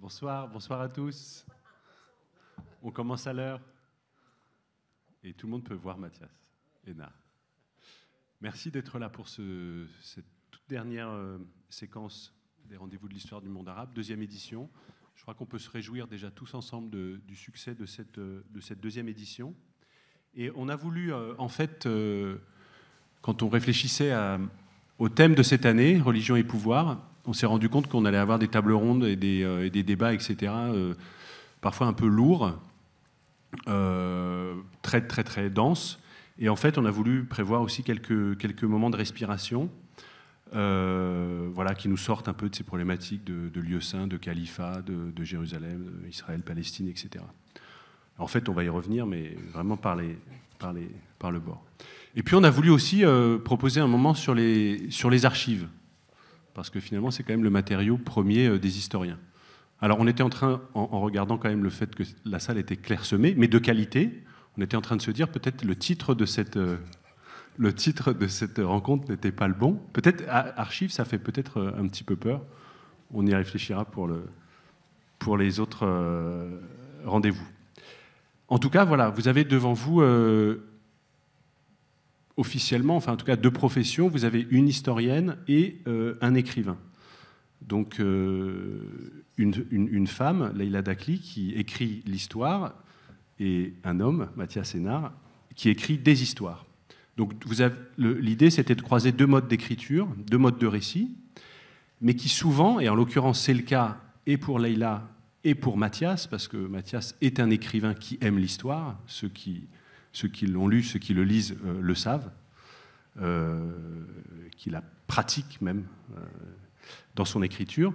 Bonsoir, bonsoir à tous. On commence à l'heure. Et tout le monde peut voir Mathias, Ena. Merci d'être là pour cette toute dernière euh, séquence des rendez-vous de l'histoire du monde arabe, deuxième édition. Je crois qu'on peut se réjouir déjà tous ensemble du succès euh, de cette, deuxième édition. Et on a voulu, euh, en fait, quand on réfléchissait au thème de cette année, religion et pouvoir, on s'est rendu compte qu'on allait avoir des tables rondes et des, euh, débats, etc., euh, parfois un peu lourds, euh, très, très, très denses. Et en fait, on a voulu prévoir aussi quelques, quelques moments de respiration. voilà, qui nous sortent un peu de ces problématiques de, de lieux saints, de califat, de, Jérusalem, Israël, Palestine, etc. En fait, on va y revenir, mais vraiment par, par le bord. Et puis, on a voulu aussi proposer un moment sur les, sur les archives parce que finalement c'est quand même le matériau premier euh, des historiens. Alors on était en train, en, regardant quand même le fait que la salle était clairsemée, mais de qualité, on était en train de se dire peut-être le titre de cette... Euh, le titre de cette rencontre n'était pas le bon. Peut-être archive, ça fait peut-être euh, un petit peu peur. On y réfléchira pour, le, pour les autres rendez-vous. En tout cas, voilà, vous avez devant vous officiellement, enfin en tout cas deux professions, vous avez une historienne et euh, un écrivain. Donc euh, une, une, femme, Leila Dakli, qui écrit l'histoire, et un homme, Mathias Sénard, qui écrit des histoires. Donc l'idée, c'était de croiser deux modes d'écriture, deux modes de récit, mais qui souvent, et en l'occurrence c'est le cas et pour Leila et pour Mathias, parce que Mathias est un écrivain qui aime l'histoire, ce qui ceux qui l'ont lu, ceux qui le lisent euh, le savent, euh, qui la pratiquent même euh, dans son écriture.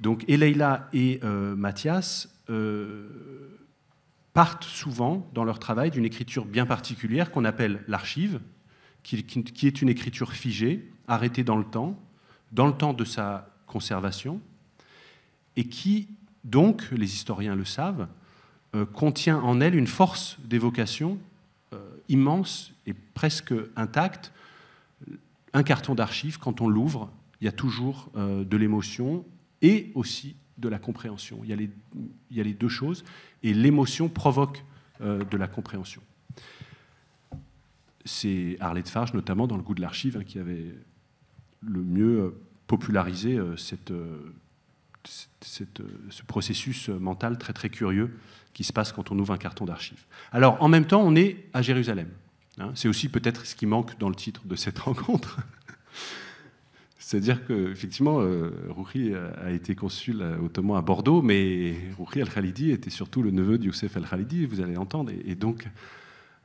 Donc Eleila et Mathias partent souvent dans leur travail d'une écriture bien particulière qu'on appelle l'archive, qui, est une écriture figée, arrêtée dans le temps, dans le temps de sa conservation, et qui, donc, les historiens le savent, contient en elle une force d'évocation euh, immense et presque intacte. Un carton d'archives, quand on l'ouvre, il y a toujours euh, de l'émotion et aussi de la compréhension. Il y a les, il y les deux choses, et l'émotion provoque euh, de la compréhension. C'est Arlette Farge, notamment dans Le goût de l'archive, hein, qui avait le mieux popularisé cette cette, euh, ce processus euh, mental très très curieux qui se passe quand on ouvre un carton d'archives. Alors en même temps, on est à Jérusalem. Hein. c'est aussi peut-être ce qui manque dans le titre de cette rencontre. C'est-à-dire qu'effectivement, euh, a été consul ottoman à Bordeaux, mais Rouhri al-Khalidi était surtout le neveu de Youssef al-Khalidi, vous allez l'entendre. et, donc,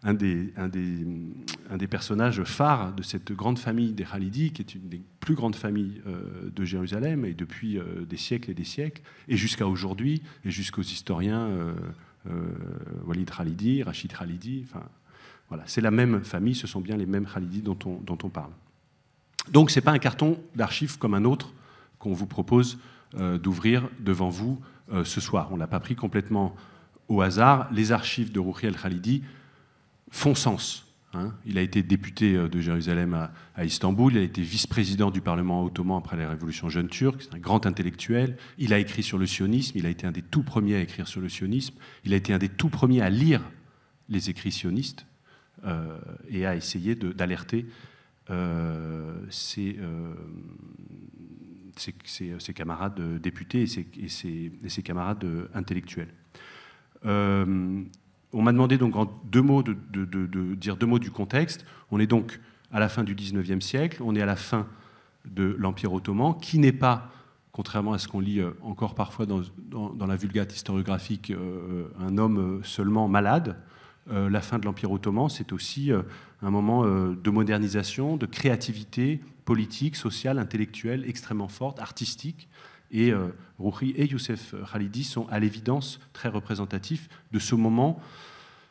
un des, personnages phares de cette grande famille des Khalidis, qui est une des plus grandes familles euh, de Jérusalem, et depuis euh, des siècles et des siècles, et jusqu'à aujourd'hui, et jusqu'aux historiens euh, Walid Khalidi, Rachid Khalidi, enfin, voilà, c'est la même famille, ce sont bien les mêmes Khalidis dont on, parle. Donc ce n'est pas un carton d'archives comme un autre qu'on vous propose d'ouvrir devant vous ce soir. On ne l'a pas pris complètement au hasard. Les archives de Roukhiel khalidi font sens. Hein. Il a été député euh, de Jérusalem à, Istanbul, il a été vice-président du Parlement ottoman après la Révolution jeune turque, c'est un grand intellectuel, il a écrit sur le sionisme, il a été un des tout premiers à écrire sur le sionisme, il a été un des tout premiers à lire les écrits sionistes euh, et à essayer d'alerter euh, ses, camarades députés et ses, camarades intellectuels on m'a demandé donc en deux mots de, dire deux mots du contexte. On est donc à la fin du 19e siècle, on est à la fin de l'Empire ottoman, qui n'est pas, contrairement à ce qu'on lit euh, encore parfois dans, la vulgate historiographique, euh, un homme euh, seulement malade. la fin de l'Empire ottoman, c'est aussi un moment de modernisation, de créativité politique, sociale, intellectuelle extrêmement forte, artistique. Et euh, et Youssef Khalidi sont à l'évidence très représentatifs de ce moment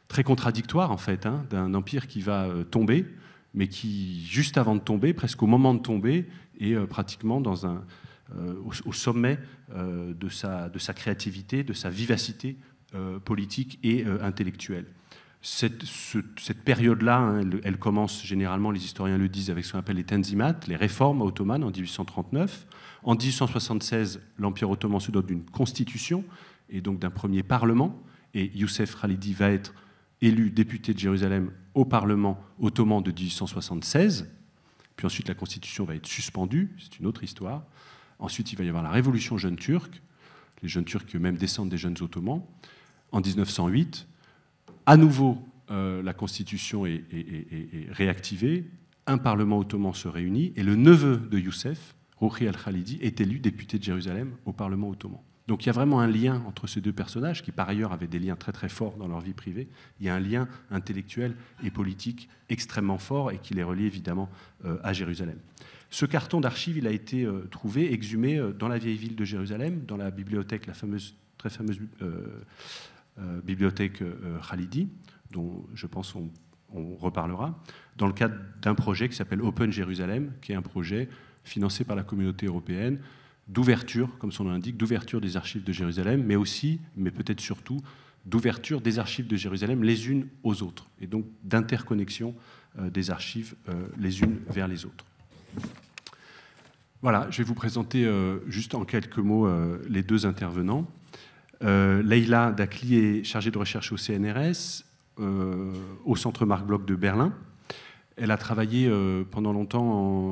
très contradictoire, en fait, hein, d'un empire qui va euh, tomber, mais qui, juste avant de tomber, presque au moment de tomber, est euh, pratiquement dans un, au, sommet de, sa, de sa créativité, de sa vivacité politique et intellectuelle. Cette, cette période-là, hein, elle, elle, commence généralement, les historiens le disent, avec ce qu'on appelle les tanzimat, les réformes ottomanes en 1839. En 1876, l'Empire ottoman se dote d'une constitution et donc d'un premier parlement. Et Youssef Khalidi va être élu député de Jérusalem au parlement ottoman de 1876. Puis ensuite, la constitution va être suspendue, c'est une autre histoire. Ensuite, il va y avoir la révolution jeune turque. Les jeunes turcs eux-mêmes descendent des jeunes ottomans. En 1908, à nouveau, euh, la constitution est réactivée. Un parlement ottoman se réunit et le neveu de Youssef, Ruhi al-Khalidi est élu député de Jérusalem au Parlement ottoman. Donc il y a vraiment un lien entre ces deux personnages, qui par ailleurs avaient des liens très très forts dans leur vie privée. Il y a un lien intellectuel et politique extrêmement fort et qui les relie évidemment euh, à Jérusalem. Ce carton d'archives, il a été euh, trouvé, exhumé euh, dans la vieille ville de Jérusalem, dans la bibliothèque, la fameuse, très fameuse bibliothèque Khalidi, dont je pense on, on reparlera, dans le cadre d'un projet qui s'appelle Open Jérusalem, qui est un projet Financée par la communauté européenne, d'ouverture, comme son nom l'indique, d'ouverture des archives de Jérusalem, mais aussi, mais peut-être surtout, d'ouverture des archives de Jérusalem les unes aux autres, et donc d'interconnexion euh, des archives euh, les unes vers les autres. Voilà, je vais vous présenter euh, juste en quelques mots les deux intervenants. Leila Dacli est chargée de recherche au CNRS, au Centre Marc Bloch de Berlin, elle a travaillé euh, pendant longtemps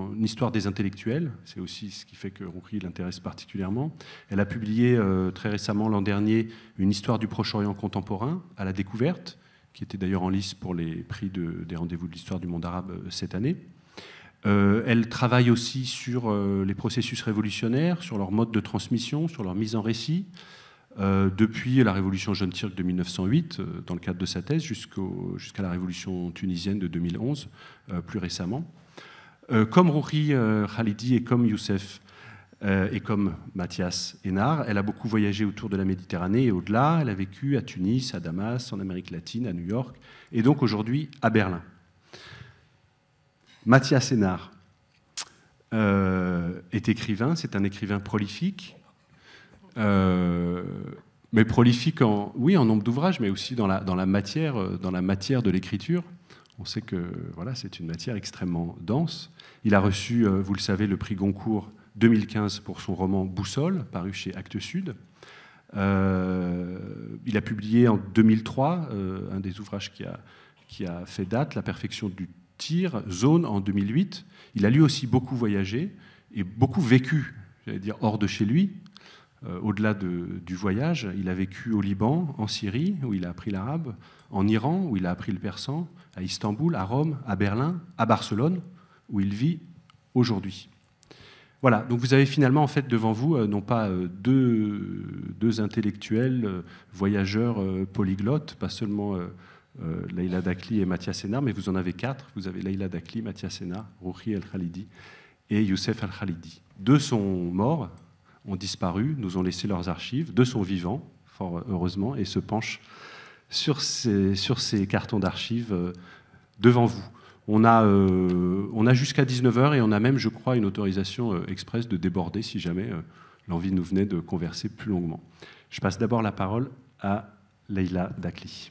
en histoire des intellectuels, c'est aussi ce qui fait que Roukri l'intéresse particulièrement. Elle a publié euh, très récemment, l'an dernier, une histoire du Proche-Orient contemporain à la découverte, qui était d'ailleurs en lice pour les prix des rendez-vous de l'histoire du monde arabe euh, cette année. elle travaille aussi sur les processus révolutionnaires, sur leur mode de transmission, sur leur mise en récit. Euh, depuis la révolution jeune turque de 1908, euh, dans le cadre de sa thèse, jusqu'à la révolution tunisienne de 2011, euh, plus récemment. comme Rouri Khalidi et comme Youssef et comme Mathias Hénard, elle a beaucoup voyagé autour de la Méditerranée et au-delà. Elle a vécu à Tunis, à Damas, en Amérique latine, à New York, et donc aujourd'hui à Berlin. Mathias Hénard est écrivain, c'est un écrivain prolifique euh, mais prolifique en, oui, en nombre d'ouvrages, mais aussi dans la, dans la, matière, euh, dans la matière de l'écriture. On sait que voilà, c'est une matière extrêmement dense. Il a reçu, euh, vous le savez, le prix Goncourt 2015 pour son roman Boussole, paru chez Actes Sud. il a publié en 2003 un des ouvrages qui a, qui a fait date, La perfection du tir, Zone, en 2008. Il a lui aussi beaucoup voyagé et beaucoup vécu, j'allais dire, hors de chez lui, euh, au-delà du voyage. Il a vécu au Liban, en Syrie, où il a appris l'arabe, en Iran, où il a appris le persan, à Istanbul, à Rome, à Berlin, à Barcelone, où il vit aujourd'hui. Voilà, donc vous avez finalement en fait devant vous euh, non pas euh, deux, intellectuels, voyageurs polyglottes, pas seulement Leïla Dakli et Mathias Sénat, mais vous en avez quatre. Vous avez Leïla Dakli, Mathias Sénat, Rouhi El Khalidi et Youssef El Khalidi. Deux sont morts ont disparu, nous ont laissé leurs archives, deux sont vivants, fort heureusement, et se penchent sur ces, sur ces cartons d'archives euh, devant vous. On a, euh, a jusqu'à 19h et on a même, je crois, une autorisation euh, express de déborder si jamais l'envie nous venait de converser plus longuement. Je passe d'abord la parole à Leïla Dacli.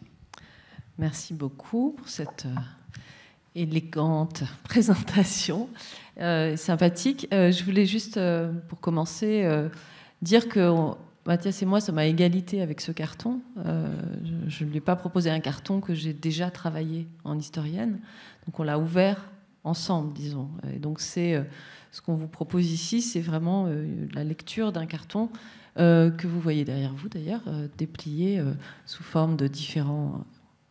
Merci beaucoup pour cette élégante présentation, euh, sympathique. Euh, je voulais juste, euh, pour commencer, dire que Mathias et moi sommes à égalité avec ce carton. je, ne lui ai pas proposé un carton que j'ai déjà travaillé en historienne. Donc on l'a ouvert ensemble, disons. Et donc c'est ce qu'on vous propose ici, c'est vraiment la lecture d'un carton que vous voyez derrière vous d'ailleurs, déplié sous forme de différents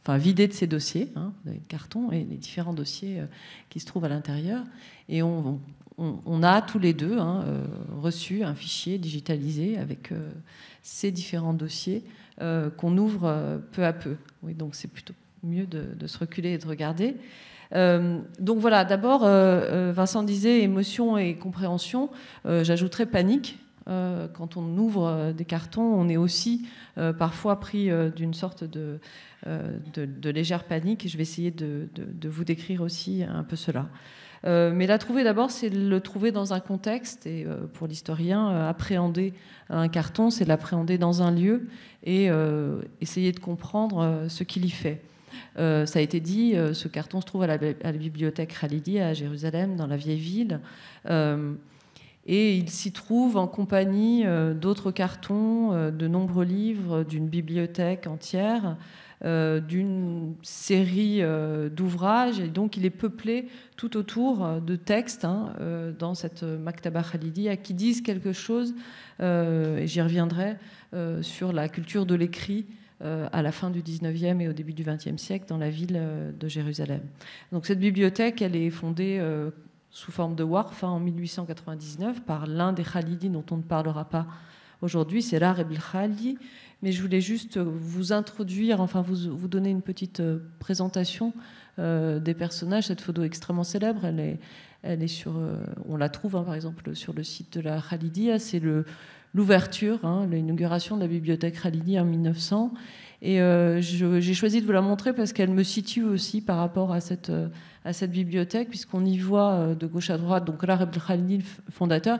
enfin vidé de ces dossiers, hein, les cartons et les différents dossiers euh, qui se trouvent à l'intérieur. Et on, a tous les deux hein, euh, reçu un fichier digitalisé avec euh, ces différents dossiers qu'on ouvre peu à peu. Oui, donc c'est plutôt mieux de, se reculer et de regarder. donc voilà, d'abord, Vincent disait émotion et compréhension. J'ajouterais panique. Euh, quand on ouvre euh, des cartons, on est aussi euh, parfois pris d'une sorte de, de, légère panique. Et je vais essayer de, vous décrire aussi un peu cela. mais la trouver d'abord, c'est le trouver dans un contexte. Et pour l'historien, appréhender un carton, c'est l'appréhender dans un lieu et essayer de comprendre ce qu'il y fait. ça a été dit, ce carton se trouve à la, bibliothèque Khalidi à Jérusalem, dans la vieille ville. Et il s'y trouve en compagnie euh, d'autres cartons, euh, de nombreux livres, d'une bibliothèque entière, euh, d'une série d'ouvrages. Et donc, il est peuplé tout autour de textes hein, dans cette Maktaba Khalidia qui disent quelque chose, et j'y reviendrai, sur la culture de l'écrit à la fin du 19e et au début du 20e siècle dans la ville de Jérusalem. Donc cette bibliothèque, elle est fondée sous forme de warf en 1899 par l'un des Khalidi dont on ne parlera pas aujourd'hui, c'est l'Arab Khalidi. Mais je voulais juste vous introduire, enfin vous, vous donner une petite euh, présentation euh, des personnages. Cette photo est extrêmement célèbre, elle est, elle est sur, euh, on la trouve hein, par exemple sur le site de la Khalidi, C'est l'ouverture, hein, l'inauguration de la bibliothèque Khalidi en 1900. Et euh, j'ai choisi de vous la montrer parce qu'elle me situe aussi par rapport à cette, euh, à cette bibliothèque, puisqu'on y voit euh, de gauche à droite, donc l'Arab Khalil, fondateur,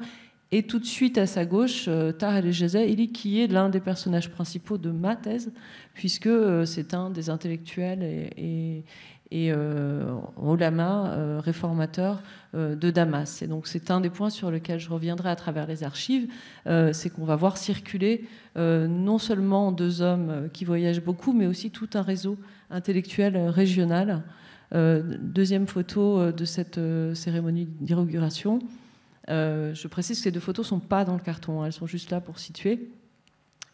et tout de suite à sa gauche, Tahar el qui est l'un des personnages principaux de ma thèse, puisque c'est un des intellectuels et, et euh, euh, réformateur euh, de Damas. Et donc c'est un des points sur lesquels je reviendrai à travers les archives, c'est qu'on va voir circuler non seulement deux hommes qui voyagent beaucoup, mais aussi tout un réseau intellectuel régional. deuxième photo de cette cérémonie d'inauguration. je précise que ces deux photos ne sont pas dans le carton, hein, elles sont juste là pour situer.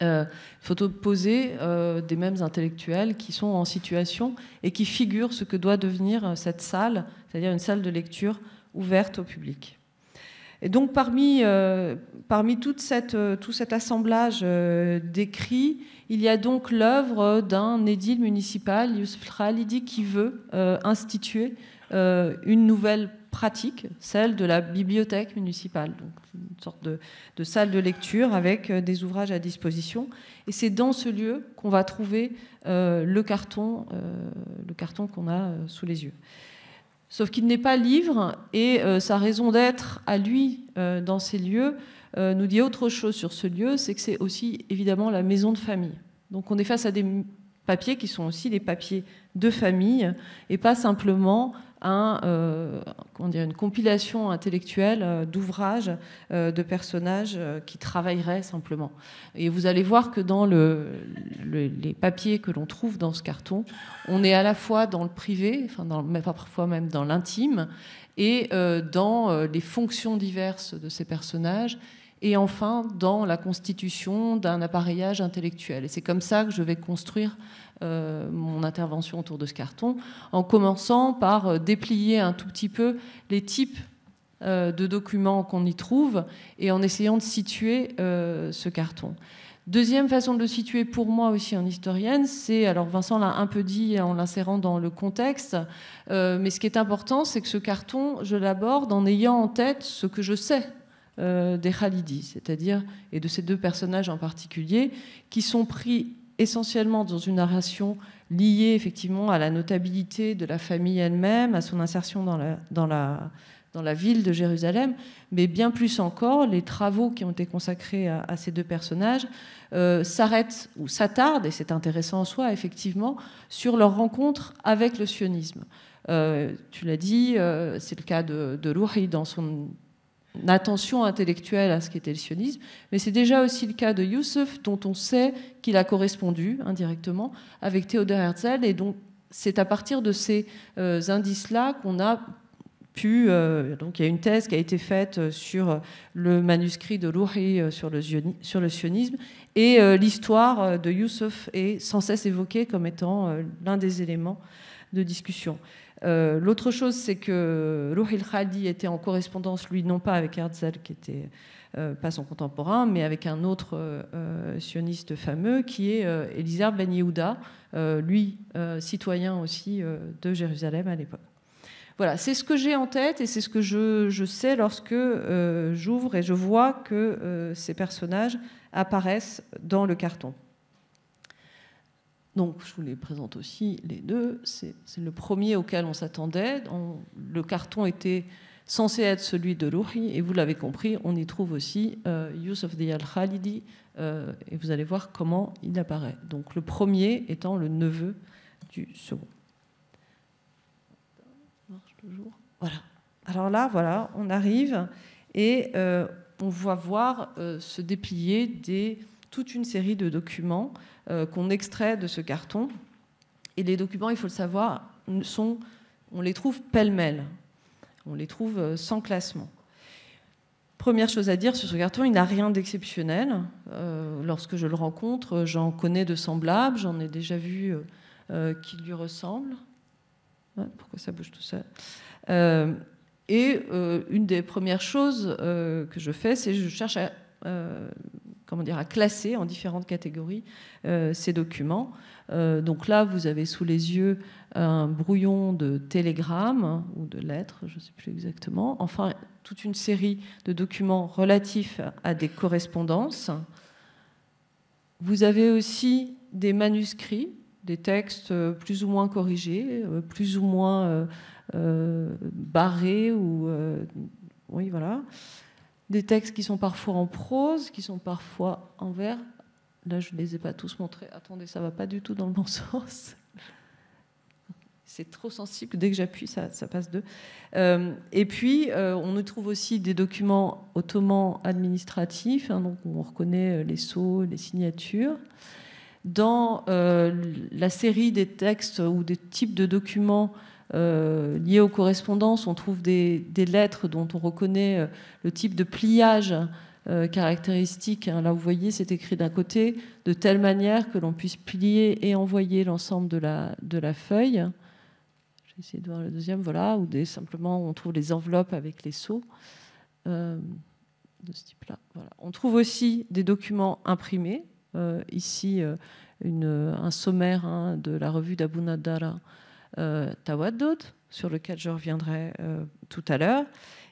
Euh, photos posées euh, des mêmes intellectuels qui sont en situation et qui figurent ce que doit devenir euh, cette salle, c'est-à-dire une salle de lecture ouverte au public. Et donc parmi, parmi toute cette, tout cet assemblage d'écrits, il y a donc l'œuvre d'un édile municipal, Yusuf Khalidi, qui veut instituer une nouvelle pratique, celle de la bibliothèque municipale, donc une sorte de, salle de lecture avec euh, des ouvrages à disposition. Et c'est dans ce lieu qu'on va trouver euh, le carton, euh, le carton qu'on a sous les yeux. Sauf qu'il n'est pas livre et sa raison d'être à lui dans ces lieux nous dit autre chose sur ce lieu, c'est que c'est aussi évidemment la maison de famille. Donc on est face à des papiers qui sont aussi des papiers de famille et pas simplement un, euh, une compilation intellectuelle euh, d'ouvrages euh, de personnages qui travailleraient simplement. Et vous allez voir que dans les papiers que l'on trouve dans ce carton, on est à la fois dans le privé, enfin dans, parfois même dans l'intime, et dans les fonctions diverses de ces personnages et enfin dans la constitution d'un appareillage intellectuel. Et c'est comme ça que je vais construire euh, mon intervention autour de ce carton, en commençant par euh, déplier un tout petit peu les types euh, de documents qu'on y trouve et en essayant de situer ce carton. Deuxième façon de le situer pour moi aussi en historienne, c'est, alors Vincent l'a un peu dit en l'insérant dans le contexte, mais ce qui est important, c'est que ce carton, je l'aborde en ayant en tête ce que je sais euh, des Khalidis, c'est-à-dire, et de ces deux personnages en particulier, qui sont pris essentiellement dans une narration liée effectivement à la notabilité de la famille elle-même, à son insertion dans la, ville de Jérusalem, mais bien plus encore, les travaux qui ont été consacrés à, ces deux personnages euh, s'arrêtent ou s'attardent, et c'est intéressant en soi effectivement, sur leur rencontre avec le sionisme. Euh, tu l'as dit, c'est le cas de, de dans son attention intellectuelle à ce qu'était le sionisme, mais c'est déjà aussi le cas de Youssef, dont on sait qu'il a correspondu indirectement avec Theodor Herzl, et donc c'est à partir de ces euh, indices-là qu'on a pu. Euh, donc il y a une thèse qui a été faite euh, sur le manuscrit de Louhi sur, le sionisme, et l'histoire de Youssef est sans cesse évoquée comme étant l'un des éléments de discussion. Euh, l'autre chose, c'est que Ruhil Khadi était en correspondance, lui, non pas avec Herzl, qui n'était euh, pas son contemporain, mais avec un autre euh, sioniste fameux, qui est Eliezer Ben Yehuda, lui, citoyen aussi de Jérusalem à l'époque. Voilà, c'est ce que j'ai en tête et c'est ce que je sais lorsque j'ouvre et je vois que ces personnages apparaissent dans le carton. Donc, je vous les présente aussi, les deux. C'est le premier auquel on s'attendait. Le carton était censé être celui de Rouhi, et vous l'avez compris, on y trouve aussi euh, Yusuf de khalidi euh, et vous allez voir comment il apparaît. Donc, le premier étant le neveu du second. Voilà. Alors là, voilà, on arrive et euh, on voit voir euh, se déplier des toute une série de documents euh, qu'on extrait de ce carton. Et les documents, il faut le savoir, sont, on les trouve pêle-mêle. On les trouve euh, sans classement. Première chose à dire sur ce carton, il n'a rien d'exceptionnel. Euh, lorsque je le rencontre, j'en connais de semblables, j'en ai déjà vu qui lui ressemblent. pourquoi ça bouge tout seul Et une des premières choses que je fais, c'est je cherche à comment dire, à classer en différentes catégories euh, ces documents. Euh, donc là, vous avez sous les yeux un brouillon de télégrammes hein, ou de lettres, je ne sais plus exactement. Enfin, toute une série de documents relatifs à des correspondances. Vous avez aussi des manuscrits, des textes euh, plus ou moins corrigés, plus ou moins barrés ou oui, voilà des textes qui sont parfois en prose, qui sont parfois en vers. Là, je ne les ai pas tous montrés. Attendez, ça ne va pas du tout dans le bon sens. C'est trop sensible. Dès que j'appuie, ça, ça, passe deux. Euh, et puis, euh, on nous trouve aussi des documents ottomans administratifs, hein, donc on reconnaît euh, les sceaux, les signatures. Dans la série des textes ou des types de documents euh, liées aux correspondances, on trouve des, lettres dont on reconnaît euh, le type de pliage euh, caractéristique. Hein. Là, vous voyez, c'est écrit d'un côté, de telle manière que l'on puisse plier et envoyer l'ensemble de la, feuille. J'essaie de voir le deuxième, voilà, ou simplement on trouve les enveloppes avec les sceaux euh, ce On trouve aussi des documents imprimés. ici, un sommaire hein, de la revue d'Abu Nadara euh, Tawaddot, sur lequel je reviendrai euh, tout à l'heure,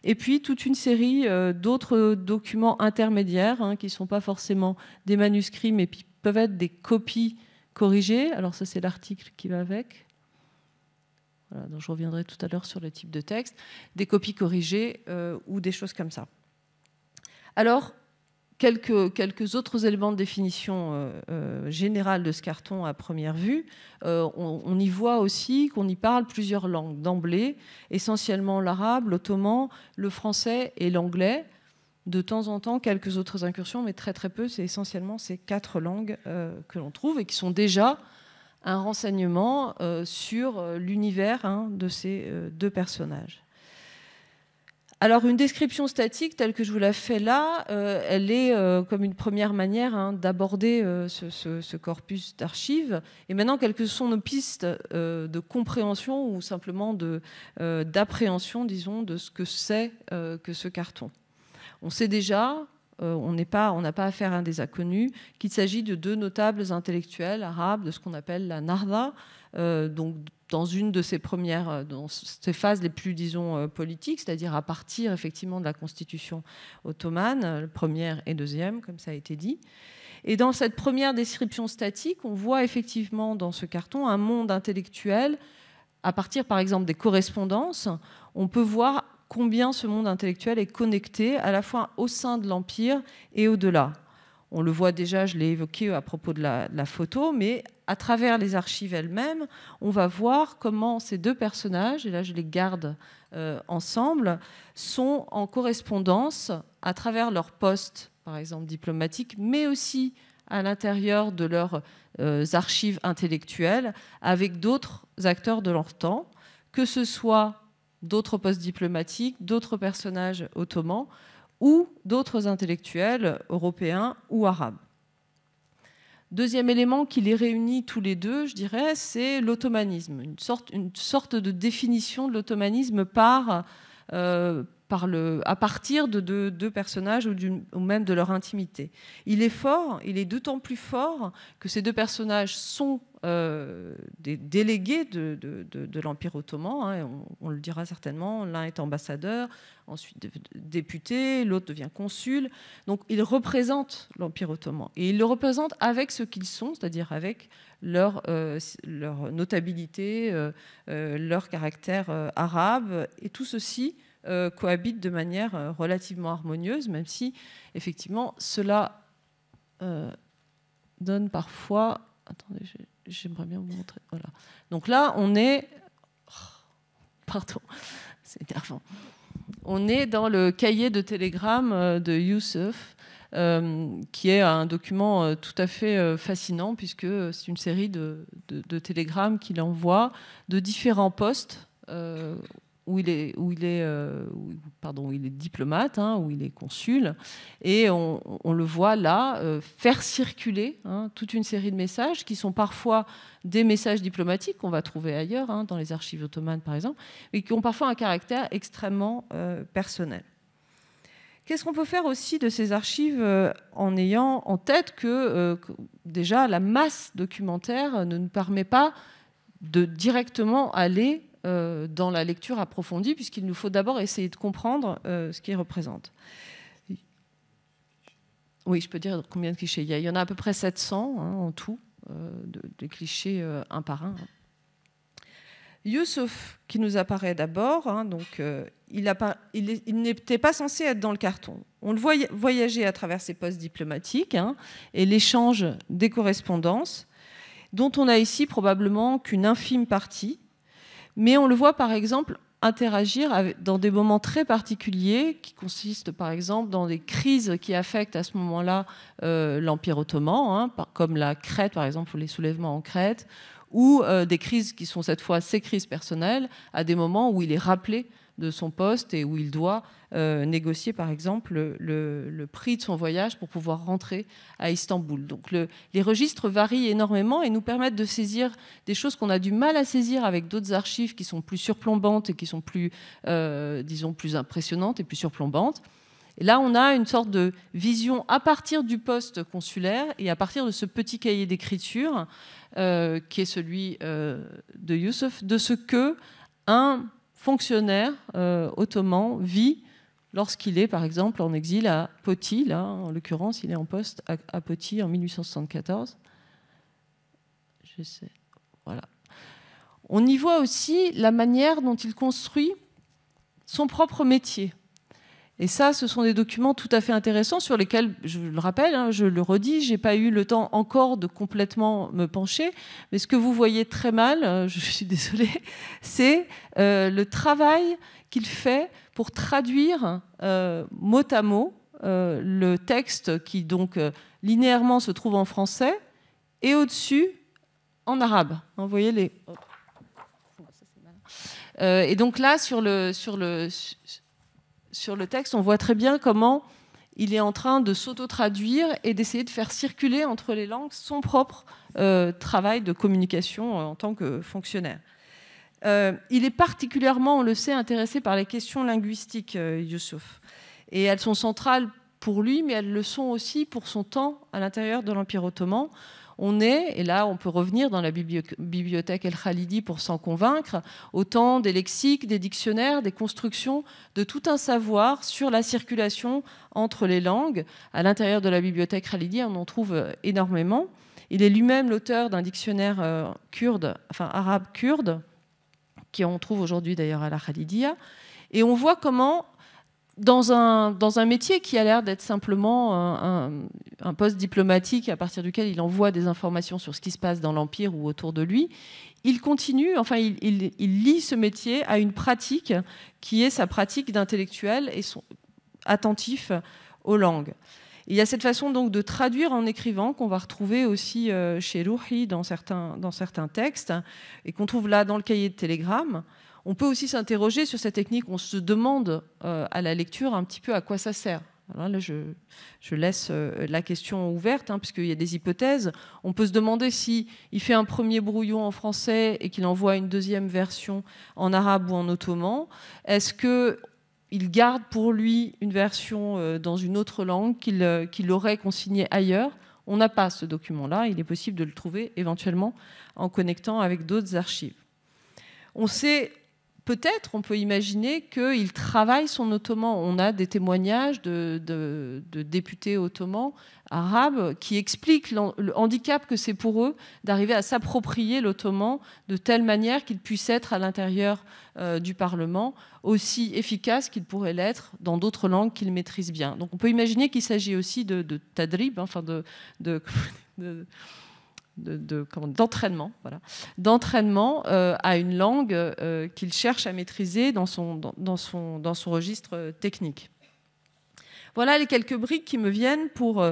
et puis toute une série euh, d'autres documents intermédiaires hein, qui ne sont pas forcément des manuscrits, mais qui peuvent être des copies corrigées. Alors ça, c'est l'article qui va avec. Voilà, donc je reviendrai tout à l'heure sur le type de texte, des copies corrigées ou des choses comme ça. Alors, Quelques, autres éléments de définition euh, euh, générale de ce carton à première vue, euh, on, y voit aussi qu'on y parle plusieurs langues d'emblée, essentiellement l'arabe, l'ottoman, le français et l'anglais. De temps en temps, quelques autres incursions, mais très très peu. C'est essentiellement ces quatre langues que l'on trouve et qui sont déjà un renseignement sur l'univers hein, de ces deux personnages. Alors une description statique telle que je vous la fais là, euh, elle est euh, comme une première manière hein, d'aborder euh, ce, corpus d'archives. Et maintenant, quelles sont nos pistes de compréhension ou simplement d'appréhension, disons, de ce que c'est que ce carton On sait déjà, on n'a pas affaire à un des inconnus, qu'il s'agit de deux notables intellectuels arabes de ce qu'on appelle la Narda, donc dans une de ces premières, euh, dans ses phases les plus, disons, euh, politiques, c'est-à-dire à partir effectivement de la constitution ottomane, euh, première et deuxième, comme ça a été dit. Et dans cette première description statique, on voit effectivement dans ce carton un monde intellectuel. À partir, par exemple, des correspondances, on peut voir combien ce monde intellectuel est connecté à la fois au sein de l'Empire et au-delà on le voit déjà, je l'ai évoqué à propos de la, photo, mais à travers les archives elles-mêmes, on va voir comment ces deux personnages, et là je les garde euh, ensemble, sont en correspondance à travers leurs postes, par exemple diplomatiques, mais aussi à l'intérieur de leurs euh, archives intellectuelles avec d'autres acteurs de leur temps, que ce soit d'autres postes diplomatiques, d'autres personnages ottomans ou d'autres intellectuels européens ou arabes. Deuxième élément qui les réunit tous les deux, je dirais, c'est l'ottomanisme, une sorte, une sorte, de définition de l'ottomanisme par, euh, par le, à partir de deux, personnages ou, même de leur intimité. Il est fort, il est d'autant plus fort que ces deux personnages sont euh, des délégués de, l'Empire ottoman, hein, on, le dira certainement, l'un est ambassadeur, ensuite député, l'autre devient consul, donc ils représentent l'Empire ottoman, et ils le représentent avec ce qu'ils sont, c'est-à-dire avec leur, euh, notabilité, euh, leur caractère arabe, et tout ceci euh, cohabitent de manière euh, relativement harmonieuse, même si effectivement cela euh, donne parfois. Attendez, j'aimerais bien vous montrer. Voilà. Donc là, on est. Oh, pardon, c'est énervant. On est dans le cahier de télégramme de Youssef, qui est un document tout à fait fascinant, puisque c'est une série de, télégrammes qu'il envoie de différents postes où il est, où il est, euh, pardon, il est diplomate, hein, où il est consul, et on, le voit là euh, faire circuler hein, toute une série de messages qui sont parfois des messages diplomatiques qu'on va trouver ailleurs, hein, dans les archives ottomanes par exemple, mais qui ont parfois un caractère extrêmement euh, personnel. Qu'est-ce qu'on peut faire aussi de ces archives en ayant en tête que, que déjà la masse documentaire ne nous permet pas de directement aller euh, dans la lecture approfondie, puisqu'il nous faut d'abord essayer de comprendre euh, ce qu'il représente. Oui, je peux dire combien de clichés il y a. Il y en a à peu près 700 hein, en tout, euh, de, des clichés un par un. Youssef, qui nous apparaît d'abord, hein, donc il, n'était pas censé être dans le carton. On le voyait voyager à travers ses postes diplomatiques hein, et l'échange des correspondances, dont on a ici probablement qu'une infime partie, mais on le voit par exemple interagir dans des moments très particuliers qui consistent par exemple dans des crises qui affectent à ce moment-là euh, l'Empire ottoman, hein, comme la Crète par exemple ou les soulèvements en Crète, ou euh, des crises qui sont cette fois ces crises personnelles à des moments où il est rappelé de son poste et où il doit euh, négocier, par exemple, le, prix de son voyage pour pouvoir rentrer à Istanbul. Donc le, les registres varient énormément et nous permettent de saisir des choses qu'on a du mal à saisir avec d'autres archives qui sont plus surplombantes et qui sont plus, euh, disons, plus impressionnantes et plus surplombantes. Et là, on a une sorte de vision à partir du poste consulaire et à partir de ce petit cahier d'écriture euh, qui est celui de Youssef, de ce que un fonctionnaire euh, ottoman vit lorsqu'il est, par exemple, en exil à Poti. Là, en l'occurrence, il est en poste à, Poti en 1874. Je sais. Voilà. On y voit aussi la manière dont il construit son propre métier. Et ça, ce sont des documents tout à fait intéressants sur lesquels, je le rappelle, hein, je le redis, j'ai pas eu le temps encore de complètement me pencher, mais ce que vous voyez très mal, euh, je suis désolée, c'est euh, le travail qu'il fait pour traduire euh, mot à mot le texte qui donc linéairement se trouve en français et au-dessus en arabe. Hein, vous voyez les. Oh, et donc là, sur le sur le sur le texte, on voit très bien comment il est en train de s'auto-traduire et d'essayer de faire circuler entre les langues son propre euh, travail de communication euh, en tant que fonctionnaire. Euh, il est particulièrement, on le sait, intéressé par les questions linguistiques, Youssouf. Et elles sont centrales pour lui, mais elles le sont aussi pour son temps à l'intérieur de l'Empire ottoman. On est, et là on peut revenir dans la bibliothèque El Khalidi pour s'en convaincre, autant des lexiques, des dictionnaires, des constructions, de tout un savoir sur la circulation entre les langues. À l'intérieur de la bibliothèque Khalidi, on en trouve euh, énormément. Il est lui-même l'auteur d'un dictionnaire euh, arabe kurde, qui on trouve aujourd'hui d'ailleurs à la Khalidia. Et on voit comment dans un, dans un métier qui a l'air d'être simplement un, poste diplomatique à partir duquel il envoie des informations sur ce qui se passe dans l'Empire ou autour de lui, il continue, enfin, il, il, lie ce métier à une pratique qui est sa pratique d'intellectuel et son, attentif aux langues. il y a cette façon donc de traduire en écrivant qu'on va retrouver aussi euh, chez Rouhi dans certains, dans certains textes et qu'on trouve là dans le cahier de télégramme. On peut aussi s'interroger sur cette technique. On se demande euh, à la lecture un petit peu à quoi ça sert. là, je, laisse euh, la question ouverte, hein, puisqu'il y a des hypothèses. On peut se demander si il fait un premier brouillon en français et qu'il envoie une deuxième version en arabe ou en ottoman. Est-ce qu'il garde pour lui une version euh, dans une autre langue qu'il aurait consignée ailleurs On n'a pas ce document-là. Il est possible de le trouver éventuellement en connectant avec d'autres archives. On sait peut-être on peut imaginer qu'il travaille son ottoman. On a des témoignages de, députés ottomans arabes qui expliquent le handicap que c'est pour eux d'arriver à s'approprier l'ottoman de telle manière qu'il puisse être à l'intérieur euh, du Parlement aussi efficace qu'il pourrait l'être dans d'autres langues qu'il maîtrise bien. Donc on peut imaginer qu'il s'agit aussi de, de tadrib, hein, enfin de d'entraînement, voilà, d'entraînement euh, à une langue euh, qu'il cherche à maîtriser dans son, dans, son, dans son registre euh, technique. Voilà les quelques briques qui me viennent pour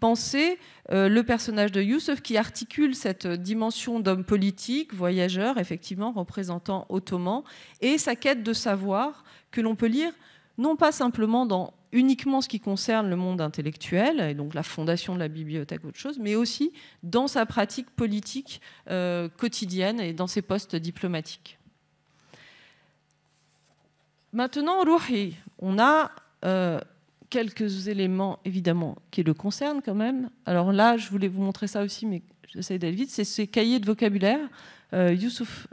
penser le personnage de Youssef qui articule cette dimension d'homme politique, voyageur, effectivement, représentant ottoman, et sa quête de savoir que l'on peut lire non pas simplement dans uniquement ce qui concerne le monde intellectuel, et donc la fondation de la bibliothèque, autre chose, mais aussi dans sa pratique politique euh, quotidienne et dans ses postes diplomatiques. Maintenant, Rouhi, on a euh, quelques éléments, évidemment, qui le concernent quand même. Alors là, je voulais vous montrer ça aussi, mais j'essaie d'aller vite, c'est ces cahiers de vocabulaire. Euh,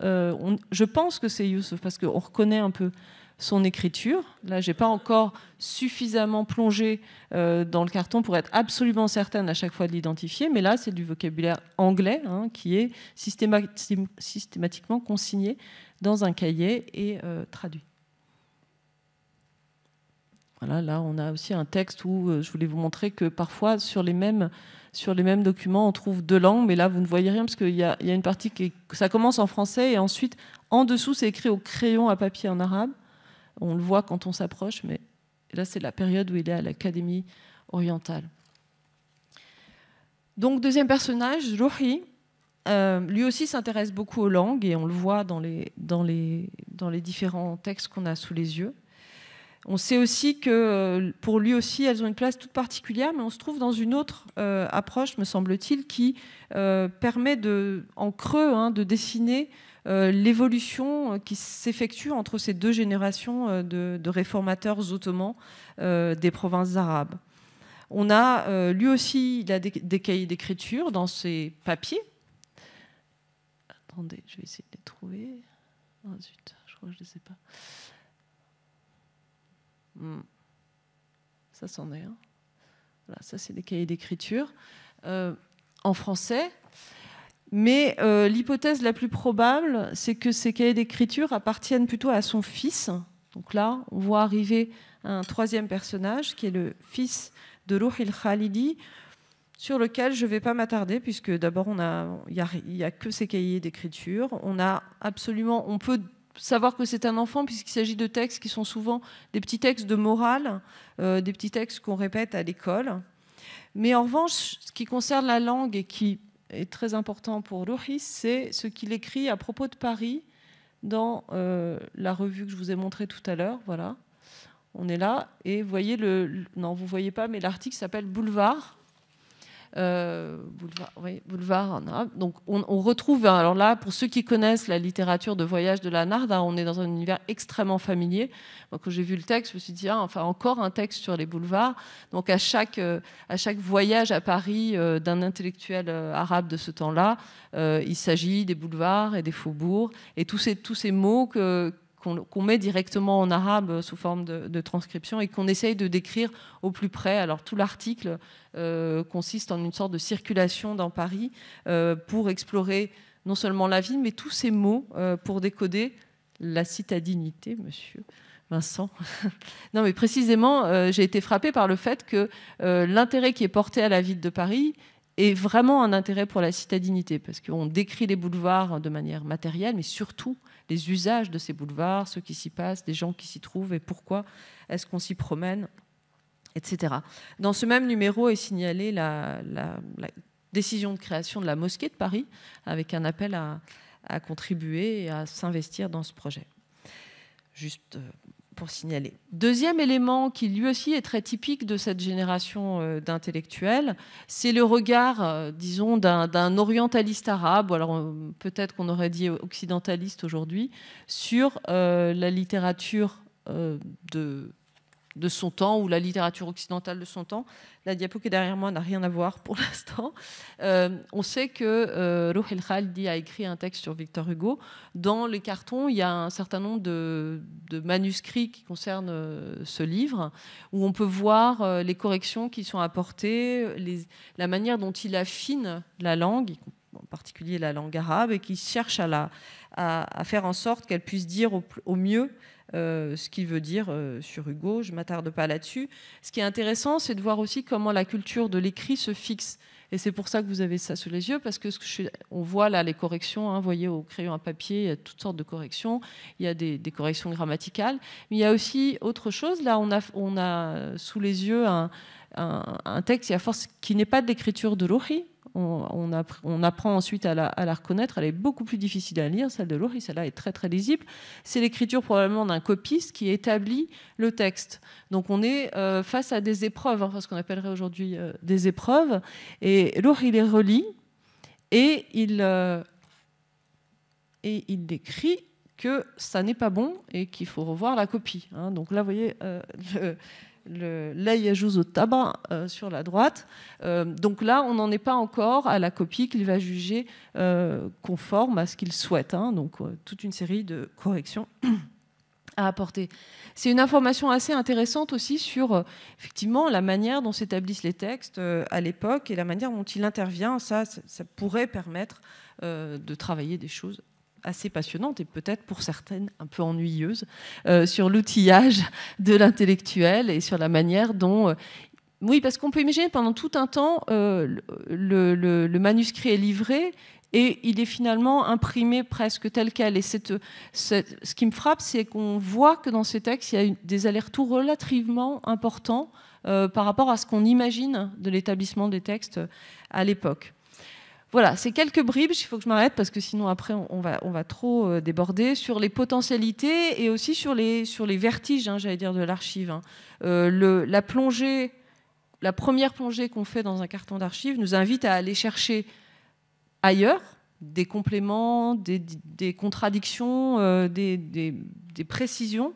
euh je pense que c'est Youssouf, parce qu'on reconnaît un peu son écriture. Là, n'ai pas encore suffisamment plongé euh, dans le carton pour être absolument certaine à chaque fois de l'identifier, mais là, c'est du vocabulaire anglais hein, qui est systématiquement consigné dans un cahier et euh, traduit. Voilà, là, on a aussi un texte où euh, je voulais vous montrer que parfois, sur les mêmes, sur les mêmes documents, on trouve deux langues, mais là, vous ne voyez rien parce qu'il y, a une partie qui ça commence en français et ensuite, en dessous, c'est écrit au crayon à papier en arabe. On le voit quand on s'approche, mais là, c'est la période où il est à l'Académie orientale. Donc, deuxième personnage, Ruhi, euh, lui aussi s'intéresse beaucoup aux langues et on le voit dans les, différents textes qu'on a sous les yeux. On sait aussi que euh, pour lui aussi, elles ont une place toute particulière, mais on se trouve dans une autre euh, approche, me semble-t-il, qui permet de, en creux hein, de dessiner euh, l'évolution euh, qui s'effectue entre ces deux générations euh, de, réformateurs ottomans des provinces arabes. On a, lui aussi, il a des, cahiers d'écriture dans ses papiers. Attendez, je vais essayer de les trouver. Ah zut, je crois que je ne ai pas. Hmm. Ça, c'en est Voilà, ça, c'est des cahiers d'écriture. en français, mais euh, l'hypothèse la plus probable, c'est que ces cahiers d'écriture appartiennent plutôt à son fils. Donc là, on voit arriver un troisième personnage qui est le fils de Ruhil khalidi sur lequel je ne vais pas m'attarder puisque d'abord il n'y a, que ces cahiers d'écriture. On a absolument, on peut savoir que c'est un enfant puisqu'il s'agit de textes qui sont souvent des petits textes de morale, euh, des petits textes qu'on répète à l'école. Mais en revanche, ce qui concerne la langue et qui est très important pour Rouhi, c'est ce qu'il écrit à propos de Paris dans euh, la revue que je vous ai montrée tout à l'heure. Voilà, on est là et voyez le, non vous voyez pas, mais l'article s'appelle Boulevard euh, boulevard, en arabe. Donc on, retrouve, hein, alors là, pour ceux qui connaissent la littérature de voyage de la Narda, hein, on est dans un univers extrêmement familier. quand j'ai vu le texte, je me suis dit, ah, enfin, encore un texte sur les boulevards. Donc à chaque, euh, à chaque voyage à Paris euh, d'un intellectuel arabe de ce temps-là, il s'agit des boulevards et des faubourgs et tous ces, tous ces mots que qu'on met directement en arabe euh, sous forme de, transcription et qu'on essaye de décrire au plus près. Alors tout l'article euh, consiste en une sorte de circulation dans Paris euh, pour explorer non seulement la ville, mais tous ces mots pour décoder la citadinité, monsieur. Vincent. non, mais précisément, j'ai été frappée par le fait que l'intérêt qui est porté à la ville de Paris est vraiment un intérêt pour la citadinité, parce qu'on décrit les boulevards de manière matérielle, mais surtout les usages de ces boulevards, ceux qui s'y passent, les gens qui s'y trouvent et pourquoi est-ce qu'on s'y promène, etc. Dans ce même numéro est signalée la, décision de création de la mosquée de Paris avec un appel à, à contribuer et à s'investir dans ce projet. Juste euh, signaler. Deuxième élément qui lui aussi est très typique de cette génération euh, d'intellectuels, c'est le regard, euh, disons, d'un orientaliste arabe, alors euh, peut-être qu'on aurait dit occidentaliste aujourd'hui, sur la littérature de de son temps ou la littérature occidentale de son temps. La diapo qui est derrière moi n'a rien à voir pour l'instant. Euh, on sait que euh, Khaldi a écrit un texte sur Victor Hugo. Dans les cartons, il y a un certain nombre de, manuscrits qui concernent euh, ce livre, où on peut voir euh, les corrections qui sont apportées, la manière dont il affine la langue, en particulier la langue arabe, et qui cherche à, faire en sorte qu'elle puisse dire au mieux euh, ce qu'il veut dire euh, sur Hugo, je ne m'attarde pas là-dessus. Ce qui est intéressant, c'est de voir aussi comment la culture de l'écrit se fixe. Et c'est pour ça que vous avez ça sous les yeux, parce que, on voit là les corrections, hein. voyez au crayon à papier, il y a toutes sortes de corrections, il y a des, corrections grammaticales, mais il y a aussi autre chose. Là, on a, on a sous les yeux un, un, texte qui, force, qui n'est pas de l'écriture de lori. on, apprend ensuite à la, reconnaître. Elle est beaucoup plus difficile à lire, celle de lori celle-là est très très lisible. C'est l'écriture probablement d'un copiste qui établit le texte. Donc on est euh, face à des épreuves, enfin, ce qu'on appellerait aujourd'hui euh, des épreuves. Et Lohi les relit, euh, et il, décrit que ça n'est pas bon et qu'il faut revoir la copie. Hein. Donc là, vous voyez, le, l'ayajouz au tabac euh, sur la droite. Euh, donc là, on n'en est pas encore à la copie qu'il va juger euh, conforme à ce qu'il souhaite. Hein. donc toute une série de corrections à apporter. C'est une information assez intéressante aussi sur effectivement la manière dont s'établissent les textes à l'époque et la manière dont il intervient. ça, ça pourrait permettre de travailler des choses assez passionnante et peut-être pour certaines un peu ennuyeuse euh, sur l'outillage de l'intellectuel et sur la manière dont... Euh, oui, parce qu'on peut imaginer pendant tout un temps, euh, le, manuscrit est livré et il est finalement imprimé presque tel quel. Et ce qui me frappe, c'est qu'on voit que dans ces textes, il y a des allers-retours relativement importants par rapport à ce qu'on imagine de l'établissement des textes à l'époque. Voilà, c'est quelques bribes, il faut que je m'arrête parce que sinon après on va, on va trop euh, déborder sur les potentialités et aussi sur les, sur les vertiges, hein, j'allais dire, de l'archive. Hein. Euh, la plongée, la première plongée qu'on fait dans un carton d'archives nous invite à aller chercher ailleurs des compléments, des, contradictions, euh, des précisions,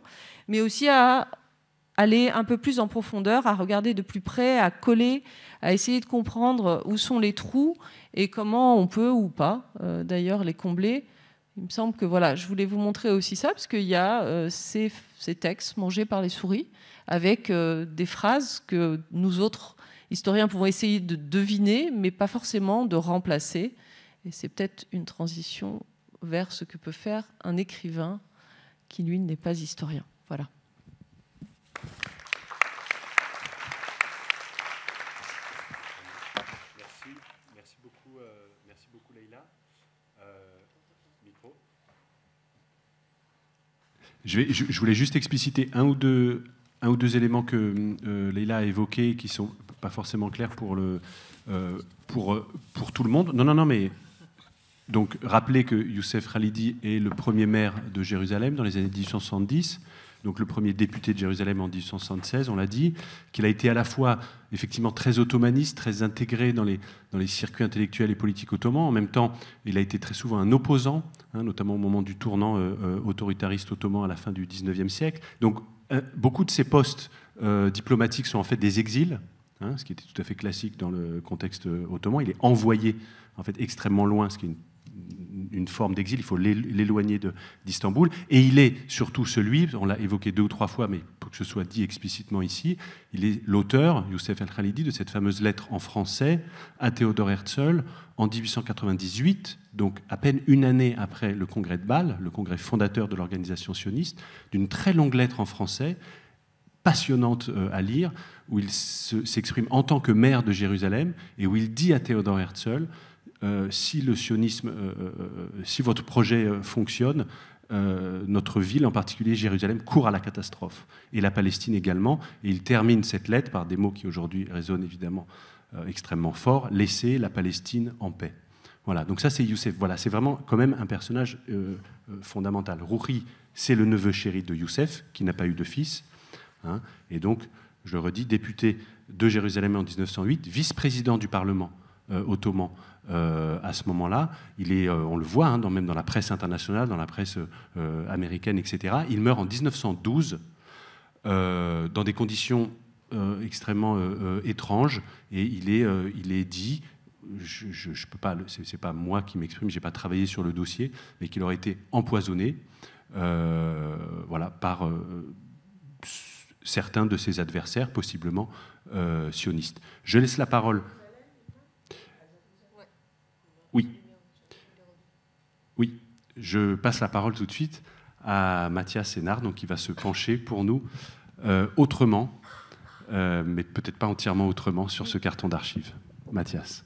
mais aussi à aller un peu plus en profondeur, à regarder de plus près, à coller, à essayer de comprendre où sont les trous et comment on peut ou pas euh, d'ailleurs les combler. Il me semble que voilà, je voulais vous montrer aussi ça, parce qu'il y a euh, ces, ces, textes mangés par les souris avec euh, des phrases que nous autres historiens pouvons essayer de deviner, mais pas forcément de remplacer. Et c'est peut-être une transition vers ce que peut faire un écrivain qui, lui, n'est pas historien. Voilà. Je, voulais juste expliciter un ou deux, éléments que euh, Leila a évoqués qui ne sont pas forcément clairs euh, euh, pour, tout le monde. Non, non, non, mais donc rappelez que Youssef Khalidi est le premier maire de Jérusalem dans les années 1870 donc le premier député de Jérusalem en 1876, on l'a dit, qu'il a été à la fois effectivement très ottomaniste, très intégré dans les, circuits intellectuels et politiques ottomans. En même temps, il a été très souvent un opposant, hein, notamment au moment du tournant euh, euh, autoritariste ottoman à la fin du 19e siècle. Donc euh, beaucoup de ses postes diplomatiques sont en fait des exils, hein, ce qui était tout à fait classique dans le contexte ottoman. Il est envoyé en fait extrêmement loin, ce qui est une une forme d'exil, il faut l'éloigner d'Istanbul. Et il est surtout celui, on l'a évoqué deux ou trois fois, mais pour que ce soit dit explicitement ici, il est l'auteur, Youssef El-Khalidi, de cette fameuse lettre en français à Théodore Herzl en 1898, donc à peine une année après le congrès de Bâle, le congrès fondateur de l'organisation sioniste, d'une très longue lettre en français passionnante euh, à lire, où il s'exprime en tant que maire de Jérusalem et où il dit à Théodore Herzl, euh, si le sionisme, euh, euh, si votre projet fonctionne, notre ville, en particulier Jérusalem, court à la catastrophe, et la Palestine également. Et il termine cette lettre par des mots qui aujourd'hui résonnent évidemment extrêmement fort laissez la Palestine en paix. Voilà, donc ça c'est Youssef. Voilà, c'est vraiment quand même un personnage fondamental. Rouri, c'est le neveu chéri de Youssef, qui n'a pas eu de fils. Hein. et donc, je le redis, député de Jérusalem en 1908, vice-président du Parlement euh, ottoman euh, à ce moment-là. Il est, euh, on le voit, hein, même dans la presse internationale, dans la presse américaine, etc. Il meurt en 1912 dans des conditions extrêmement étranges et il est, il est dit, je, je, peux pas, c'est, pas moi qui m'exprime, j'ai pas travaillé sur le dossier, mais qu'il aurait été empoisonné, voilà, par certains de ses adversaires, possiblement sionistes. Je laisse la parole oui. Oui. Je passe la parole tout de suite à Mathias Sénard, donc qui va se pencher pour nous euh, autrement, euh, mais peut-être pas entièrement autrement, sur ce carton d'archives. Mathias.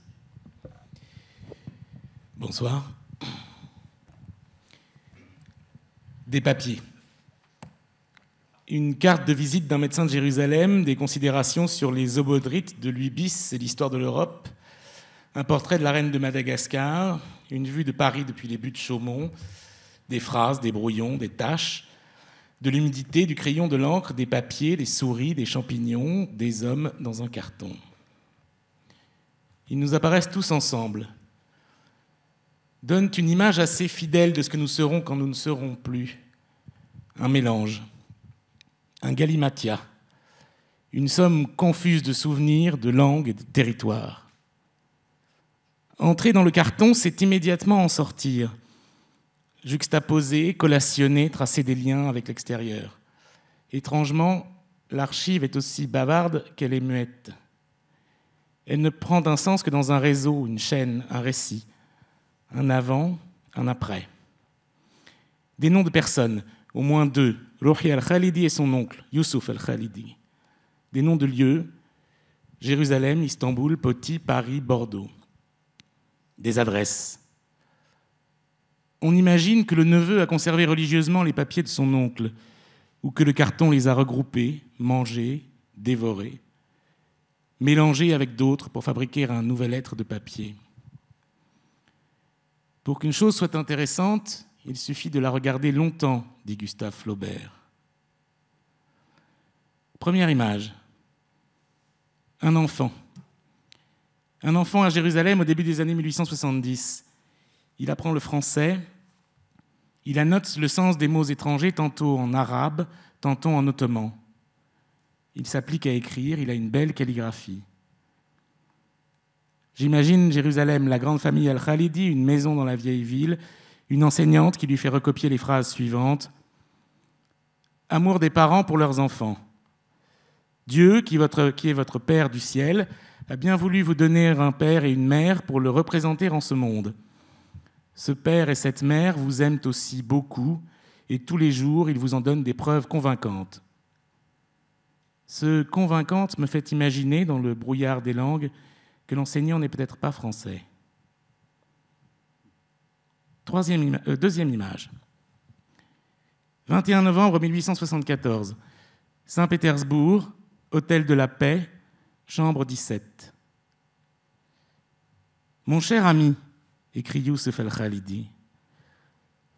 Bonsoir. Des papiers. Une carte de visite d'un médecin de Jérusalem, des considérations sur les obodrites de l'Ubis et l'histoire de l'Europe, un portrait de la reine de Madagascar, une vue de Paris depuis les buts de Chaumont, des phrases, des brouillons, des taches, de l'humidité, du crayon, de l'encre, des papiers, des souris, des champignons, des hommes dans un carton. Ils nous apparaissent tous ensemble, donnent une image assez fidèle de ce que nous serons quand nous ne serons plus. Un mélange, un galimatia, une somme confuse de souvenirs, de langues et de territoires. Entrer dans le carton, c'est immédiatement en sortir. Juxtaposer, collationner, tracer des liens avec l'extérieur. Étrangement, l'archive est aussi bavarde qu'elle est muette. Elle ne prend d'un sens que dans un réseau, une chaîne, un récit. Un avant, un après. Des noms de personnes, au moins deux. Rohi al-Khalidi et son oncle, Youssouf al-Khalidi. Des noms de lieux, Jérusalem, Istanbul, Poti, Paris, Bordeaux des adresses. On imagine que le neveu a conservé religieusement les papiers de son oncle, ou que le carton les a regroupés, mangés, dévorés, mélangés avec d'autres pour fabriquer un nouvel être de papier. Pour qu'une chose soit intéressante, il suffit de la regarder longtemps, dit Gustave Flaubert. Première image. Un enfant un enfant à Jérusalem au début des années 1870. Il apprend le français, il annote le sens des mots étrangers tantôt en arabe, tantôt en ottoman. Il s'applique à écrire, il a une belle calligraphie. J'imagine Jérusalem, la grande famille Al-Khalidi, une maison dans la vieille ville, une enseignante qui lui fait recopier les phrases suivantes. Amour des parents pour leurs enfants. Dieu, qui, qui est votre Père du ciel, a bien voulu vous donner un père et une mère pour le représenter en ce monde. Ce père et cette mère vous aiment aussi beaucoup, et tous les jours, ils vous en donnent des preuves convaincantes. Ce convaincante me fait imaginer, dans le brouillard des langues, que l'enseignant n'est peut-être pas français. Euh, deuxième image. 21 novembre 1874, Saint-Pétersbourg, Hôtel de la Paix, Chambre 17. Mon cher ami, écrit Youssef khalidi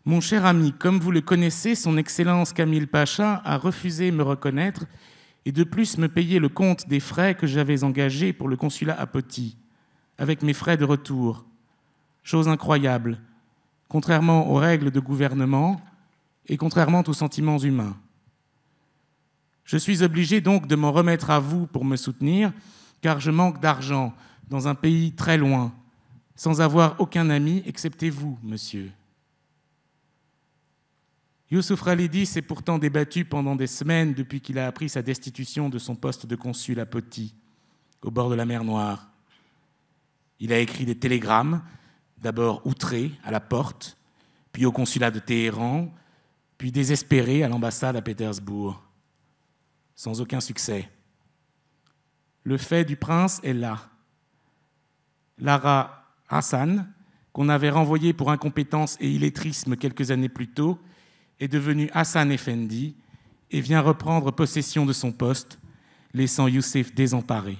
mon cher ami, comme vous le connaissez, Son Excellence Camille Pacha a refusé me reconnaître et de plus me payer le compte des frais que j'avais engagés pour le consulat à Poti, avec mes frais de retour. Chose incroyable, contrairement aux règles de gouvernement et contrairement aux sentiments humains. Je suis obligé donc de m'en remettre à vous pour me soutenir, car je manque d'argent dans un pays très loin, sans avoir aucun ami excepté vous, monsieur. Youssouf Khalidi s'est pourtant débattu pendant des semaines depuis qu'il a appris sa destitution de son poste de consul à Poti, au bord de la mer Noire. Il a écrit des télégrammes, d'abord outré à la porte, puis au consulat de Téhéran, puis désespéré à l'ambassade à Pétersbourg sans aucun succès. Le fait du prince est là. Lara Hassan, qu'on avait renvoyé pour incompétence et illettrisme quelques années plus tôt, est devenue Hassan Effendi et vient reprendre possession de son poste, laissant Youssef désemparé,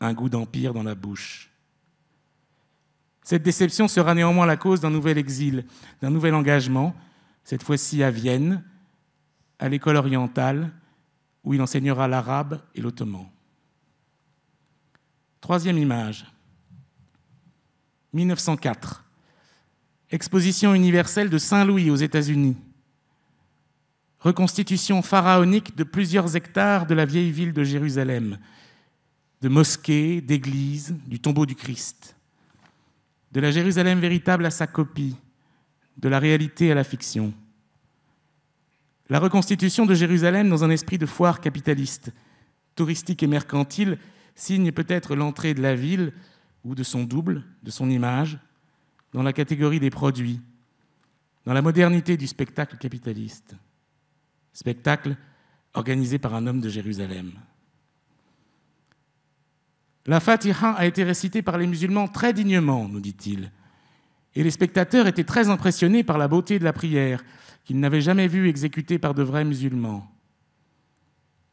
un goût d'empire dans la bouche. Cette déception sera néanmoins la cause d'un nouvel exil, d'un nouvel engagement, cette fois-ci à Vienne, à l'école orientale, où il enseignera l'arabe et l'ottoman. Troisième image. 1904. Exposition universelle de Saint-Louis aux États-Unis. Reconstitution pharaonique de plusieurs hectares de la vieille ville de Jérusalem, de mosquées, d'églises, du tombeau du Christ. De la Jérusalem véritable à sa copie, de la réalité à la fiction. La reconstitution de Jérusalem dans un esprit de foire capitaliste, touristique et mercantile, signe peut-être l'entrée de la ville ou de son double, de son image, dans la catégorie des produits, dans la modernité du spectacle capitaliste. Spectacle organisé par un homme de Jérusalem. La Fatiha a été récitée par les musulmans très dignement, nous dit-il, et les spectateurs étaient très impressionnés par la beauté de la prière, qu'ils n'avaient jamais vue exécutée par de vrais musulmans.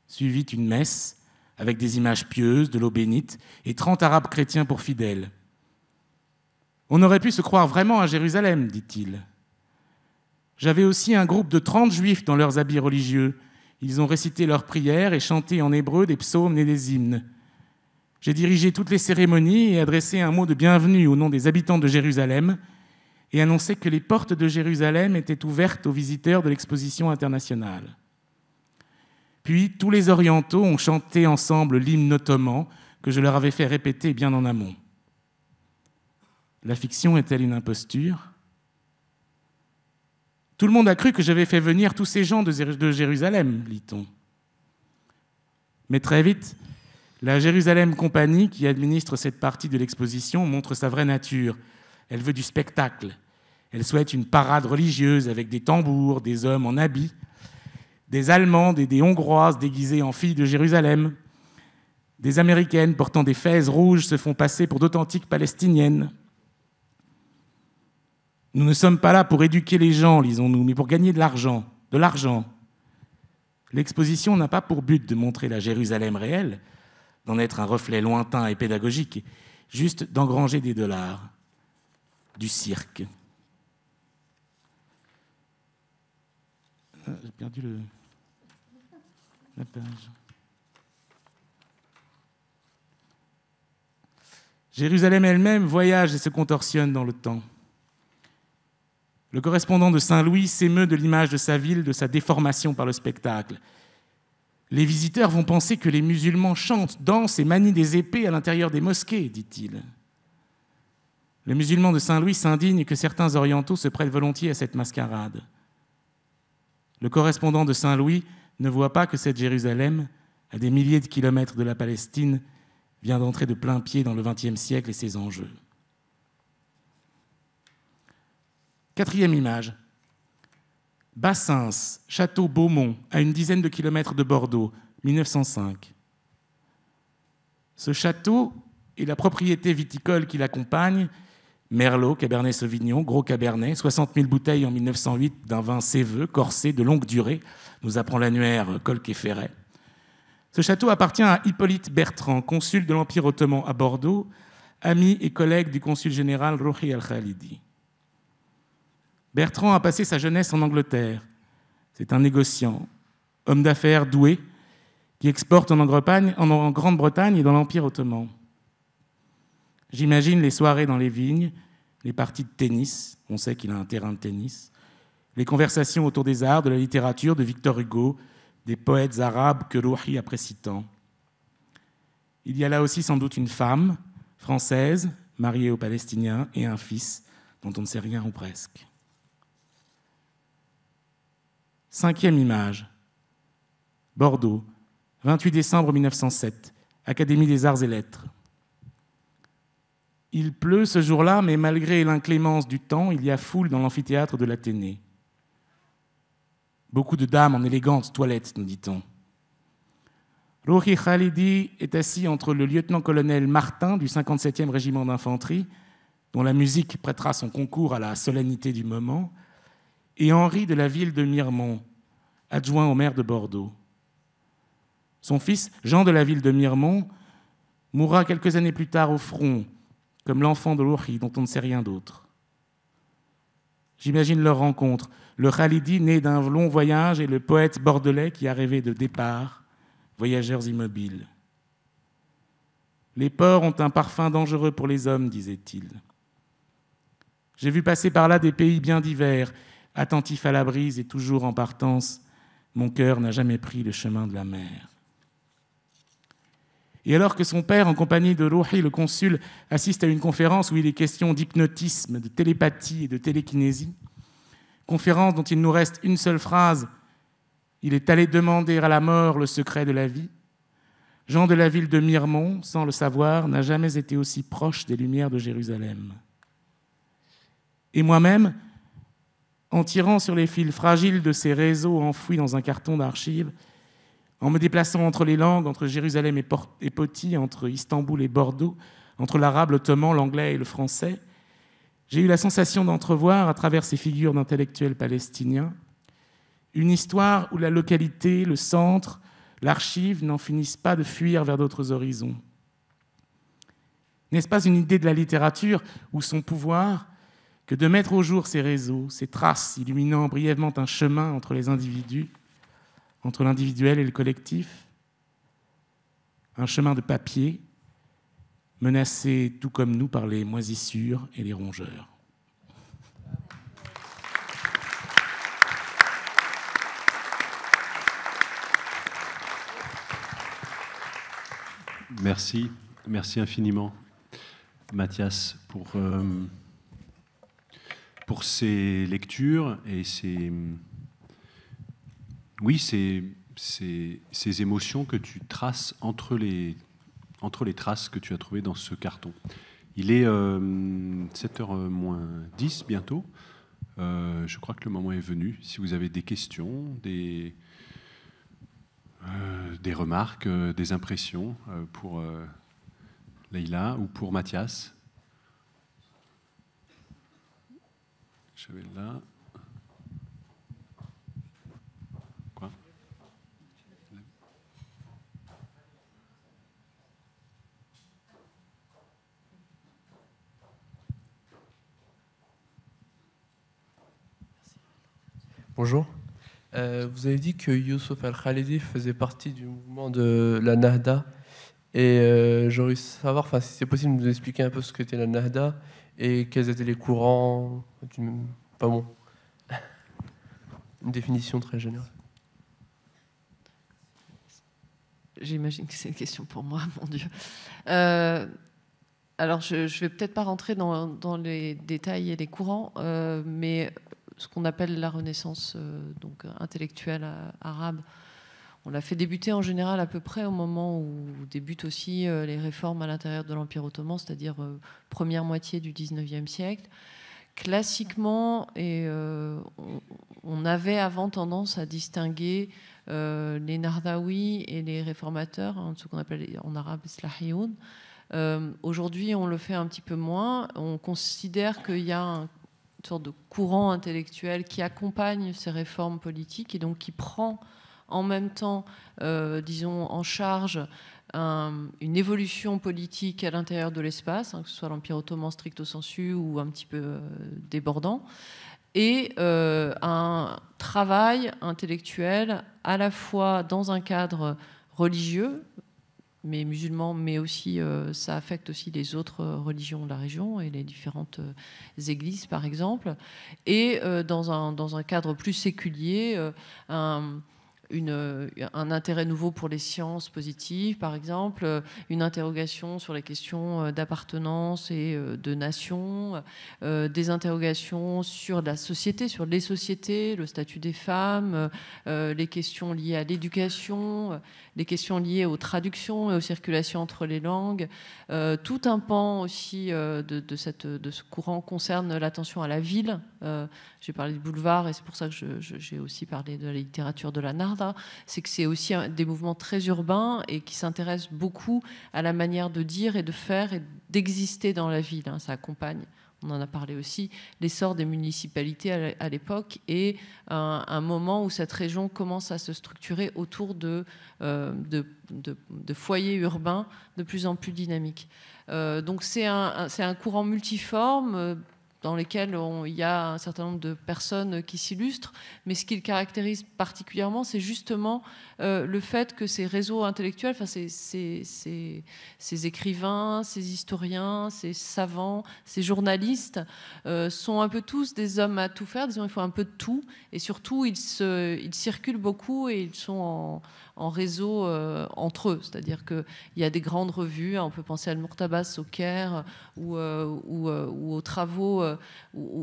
Suivit une messe, avec des images pieuses, de l'eau bénite, et trente arabes chrétiens pour fidèles. On aurait pu se croire vraiment à Jérusalem, dit-il. J'avais aussi un groupe de trente juifs dans leurs habits religieux. Ils ont récité leurs prières et chanté en hébreu des psaumes et des hymnes. J'ai dirigé toutes les cérémonies et adressé un mot de bienvenue au nom des habitants de Jérusalem, et annonçait que les portes de Jérusalem étaient ouvertes aux visiteurs de l'exposition internationale. Puis tous les orientaux ont chanté ensemble l'hymne ottoman que je leur avais fait répéter bien en amont. La fiction est-elle une imposture Tout le monde a cru que j'avais fait venir tous ces gens de Jérusalem, lit-on. Mais très vite, la Jérusalem Compagnie, qui administre cette partie de l'exposition, montre sa vraie nature. Elle veut du spectacle. Elle souhaite une parade religieuse avec des tambours, des hommes en habits, des Allemandes et des Hongroises déguisées en filles de Jérusalem. Des Américaines portant des faises rouges se font passer pour d'authentiques Palestiniennes. Nous ne sommes pas là pour éduquer les gens, lisons-nous, mais pour gagner de l'argent, de l'argent. L'exposition n'a pas pour but de montrer la Jérusalem réelle, d'en être un reflet lointain et pédagogique, juste d'engranger des dollars, du cirque. Euh, j'ai perdu la page. Jérusalem elle-même voyage et se contorsionne dans le temps. Le correspondant de Saint-Louis s'émeut de l'image de sa ville, de sa déformation par le spectacle. Les visiteurs vont penser que les musulmans chantent, dansent et manient des épées à l'intérieur des mosquées, dit-il. Le musulman de Saint-Louis s'indigne que certains orientaux se prêtent volontiers à cette mascarade. Le correspondant de Saint-Louis ne voit pas que cette Jérusalem, à des milliers de kilomètres de la Palestine, vient d'entrer de plein pied dans le XXe siècle et ses enjeux. Quatrième image. Bassins, château Beaumont, à une dizaine de kilomètres de Bordeaux, 1905. Ce château et la propriété viticole qui l'accompagne Merlot, Cabernet Sauvignon, Gros Cabernet, 60 000 bouteilles en 1908 d'un vin séveux, corsé, de longue durée, nous apprend l'annuaire Colque Ferret. Ce château appartient à Hippolyte Bertrand, consul de l'Empire ottoman à Bordeaux, ami et collègue du consul général Ruhi al-Khalidi. Bertrand a passé sa jeunesse en Angleterre. C'est un négociant, homme d'affaires doué, qui exporte en, en Grande-Bretagne et dans l'Empire ottoman. J'imagine les soirées dans les vignes, les parties de tennis, on sait qu'il a un terrain de tennis, les conversations autour des arts, de la littérature, de Victor Hugo, des poètes arabes que Rouhi apprécie tant. Il y a là aussi sans doute une femme française, mariée aux Palestiniens, et un fils dont on ne sait rien ou presque. Cinquième image. Bordeaux, 28 décembre 1907, Académie des arts et lettres. Il pleut ce jour-là, mais malgré l'inclémence du temps, il y a foule dans l'amphithéâtre de l'Athénée. Beaucoup de dames en élégantes toilettes, nous dit-on. Rohi Khalidi est assis entre le lieutenant-colonel Martin du 57e régiment d'infanterie, dont la musique prêtera son concours à la solennité du moment, et Henri de la ville de Miremont, adjoint au maire de Bordeaux. Son fils, Jean de la ville de Miremont, mourra quelques années plus tard au front, comme l'enfant de l'Ourhi dont on ne sait rien d'autre. J'imagine leur rencontre, le Khalidi né d'un long voyage et le poète bordelais qui arrivait de départ, voyageurs immobiles. Les ports ont un parfum dangereux pour les hommes, disait-il. J'ai vu passer par là des pays bien divers, attentifs à la brise et toujours en partance. Mon cœur n'a jamais pris le chemin de la mer. Et alors que son père, en compagnie de Rouhi, le consul, assiste à une conférence où il est question d'hypnotisme, de télépathie et de télékinésie, conférence dont il nous reste une seule phrase, il est allé demander à la mort le secret de la vie. Jean de la ville de Mirmont, sans le savoir, n'a jamais été aussi proche des lumières de Jérusalem. Et moi-même, en tirant sur les fils fragiles de ces réseaux enfouis dans un carton d'archives, en me déplaçant entre les langues, entre Jérusalem et Poti, entre Istanbul et Bordeaux, entre l'arabe, l'ottoman, l'anglais et le français, j'ai eu la sensation d'entrevoir, à travers ces figures d'intellectuels palestiniens, une histoire où la localité, le centre, l'archive n'en finissent pas de fuir vers d'autres horizons. N'est-ce pas une idée de la littérature ou son pouvoir que de mettre au jour ces réseaux, ces traces illuminant brièvement un chemin entre les individus entre l'individuel et le collectif, un chemin de papier menacé tout comme nous par les moisissures et les rongeurs. Merci, merci infiniment, Mathias, pour, euh, pour ces lectures et ces oui, c'est ces émotions que tu traces entre les, entre les traces que tu as trouvées dans ce carton. Il est 7h euh, moins 10 bientôt. Euh, je crois que le moment est venu. Si vous avez des questions, des, euh, des remarques, des impressions pour Leïla ou pour Mathias. Je vais là. Bonjour. Euh, vous avez dit que Youssef Al-Khalidi faisait partie du mouvement de la Nahda. Et euh, j'aurais savoir, si c'est possible, de nous expliquer un peu ce qu'était la Nahda et quels étaient les courants. Pas bon. Une définition très générale. J'imagine que c'est une question pour moi, mon Dieu. Euh, alors, je ne vais peut-être pas rentrer dans, les détails et les courants, euh, mais ce qu'on appelle la renaissance euh, donc intellectuelle euh, arabe. On l'a fait débuter en général à peu près au moment où débutent aussi euh, les réformes à l'intérieur de l'Empire ottoman, c'est-à-dire première moitié du 19e siècle. Classiquement, et, on, avait avant tendance à distinguer les Nardawi et les réformateurs, hein, ce qu'on appelle en arabe islahioun Aujourd'hui, on le fait un petit peu moins. On considère qu'il y a un sorte de courant intellectuel qui accompagne ces réformes politiques et donc qui prend en même temps, euh, disons, en charge une évolution politique à l'intérieur de l'espace, hein, que ce soit l'Empire ottoman stricto sensu ou un petit peu euh, débordant, et euh, un travail intellectuel à la fois dans un cadre religieux, mais musulmans, mais aussi euh, ça affecte aussi les autres euh, religions de la région et les différentes euh, églises, par exemple. Et dans, un, dans un cadre plus séculier, euh, un intérêt nouveau pour les sciences positives, par exemple, euh, une interrogation sur les questions euh, d'appartenance et de nation, des interrogations sur la société, sur les sociétés, le statut des femmes, les questions liées à l'éducation, les questions liées aux traductions et aux circulations entre les langues. tout un pan aussi de, ce courant concerne l'attention à la ville. J'ai parlé du boulevard et c'est pour ça que j'ai aussi parlé de la littérature de la Nard c'est que c'est aussi des mouvements très urbains et qui s'intéressent beaucoup à la manière de dire et de faire et d'exister dans la ville. Hein. ça accompagne on en a parlé aussi, l'essor des municipalités à l'époque et un, moment où cette région commence à se structurer autour de, euh, foyers urbains de plus en plus dynamiques. Euh, donc c'est un, courant multiforme, euh, dans lesquels il y a un certain nombre de personnes qui s'illustrent, mais ce qui le caractérise particulièrement, c'est justement euh, le fait que ces réseaux intellectuels, enfin, ces, ces, ces, écrivains, ces historiens, ces savants, ces journalistes, euh, sont un peu tous des hommes à tout faire, disons, il faut un peu de tout, et surtout, ils, se, ils circulent beaucoup et ils sont en en réseau euh, entre eux. C'est-à-dire qu'il y a des grandes revues, hein, on peut penser à le au Caire euh, euh, ou, aux travaux, et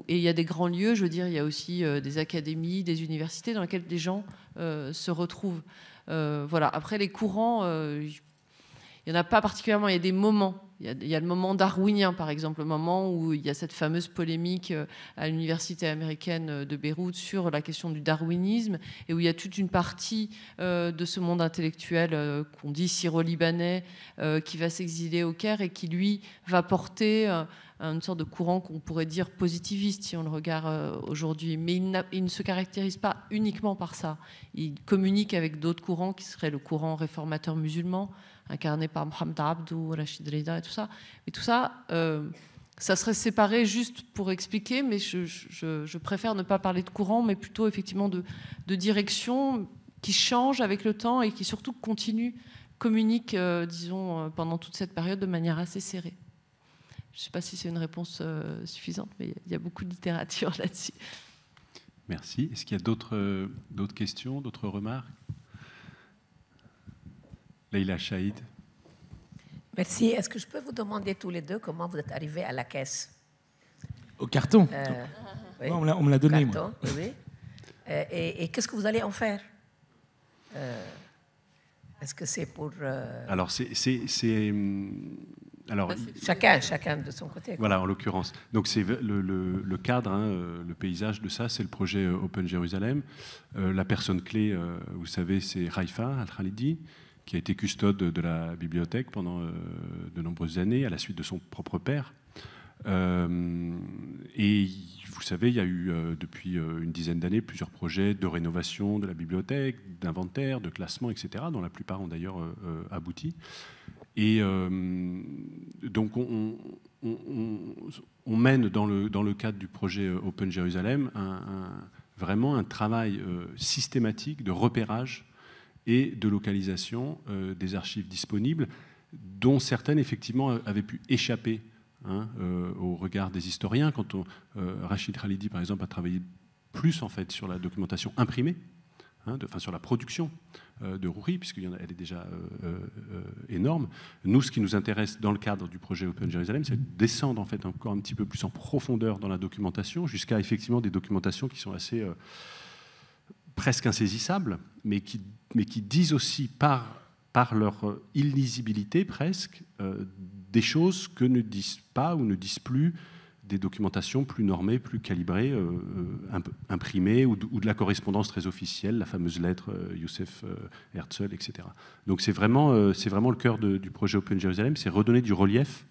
il y a des grands lieux, je veux dire, il y a aussi des académies, des universités dans lesquelles des gens se retrouvent. voilà. Après, les courants, il n'y en a pas particulièrement, il y a des moments il y, a, le moment darwinien, par exemple, le moment où il y a cette fameuse polémique euh, à l'université américaine euh, de Beyrouth sur la question du darwinisme, et où il y a toute une partie euh, de ce monde intellectuel qu'on dit syro-libanais qui va s'exiler au Caire et qui, lui, va porter une sorte de courant qu'on pourrait dire positiviste si on le regarde aujourd'hui. Mais il, il, ne se caractérise pas uniquement par ça. Il communique avec d'autres courants qui seraient le courant réformateur musulman, incarné par Mohamed Abdou, Rachid Rida et tout ça. Mais tout ça, euh, ça serait séparé juste pour expliquer, mais je, préfère ne pas parler de courant, mais plutôt effectivement de, direction qui change avec le temps et qui surtout continue, communique, euh, disons, euh, pendant toute cette période de manière assez serrée. Je ne sais pas si c'est une réponse suffisante, mais il y a beaucoup de littérature là-dessus. Merci. Est-ce qu'il y a d'autres questions, d'autres remarques Leïla Chaïd. Merci. Est-ce que je peux vous demander tous les deux comment vous êtes arrivés à la caisse Au carton euh, On me l'a donné. carton, Oui. Euh, et, qu'est-ce que vous allez en faire euh, Est-ce que c'est pour. Alors, c'est. Hum, alors, ah, chacun, chacun de son côté. Voilà, en l'occurrence. Donc c'est le, cadre, hein, le paysage de ça, c'est le projet Open Jérusalem. la personne clé, vous savez, c'est Raifa Al-Khalidi, qui a été custode de la bibliothèque pendant euh, de nombreuses années, à la suite de son propre père. Euh, et vous savez, il y a eu euh, depuis une dizaine d'années plusieurs projets de rénovation de la bibliothèque, d'inventaire, de classement, etc., dont la plupart ont d'ailleurs abouti. Et donc on, mène dans le, cadre du projet Open Jérusalem vraiment un travail systématique de repérage et de localisation euh, des archives disponibles, dont certaines effectivement avaient pu échapper hein, euh, au regard des historiens. Quand on, euh, Rachid Khalidi, par exemple, a travaillé plus en fait sur la documentation imprimée, hein, de, enfin sur la production de Rouri, puisqu'elle est déjà énorme. Nous, ce qui nous intéresse dans le cadre du projet Open Jérusalem, c'est de descendre en fait encore un petit peu plus en profondeur dans la documentation, jusqu'à effectivement des documentations qui sont assez presque insaisissables, mais qui, mais qui disent aussi par, par leur illisibilité presque euh, des choses que ne disent pas ou ne disent plus des documentations plus normées, plus calibrées, euh, euh, imprimées, ou de, la correspondance très officielle, la fameuse lettre Youssef Herzl, etc. Donc c'est vraiment, c'est vraiment le cœur du projet Open Jérusalem, c'est redonner du relief,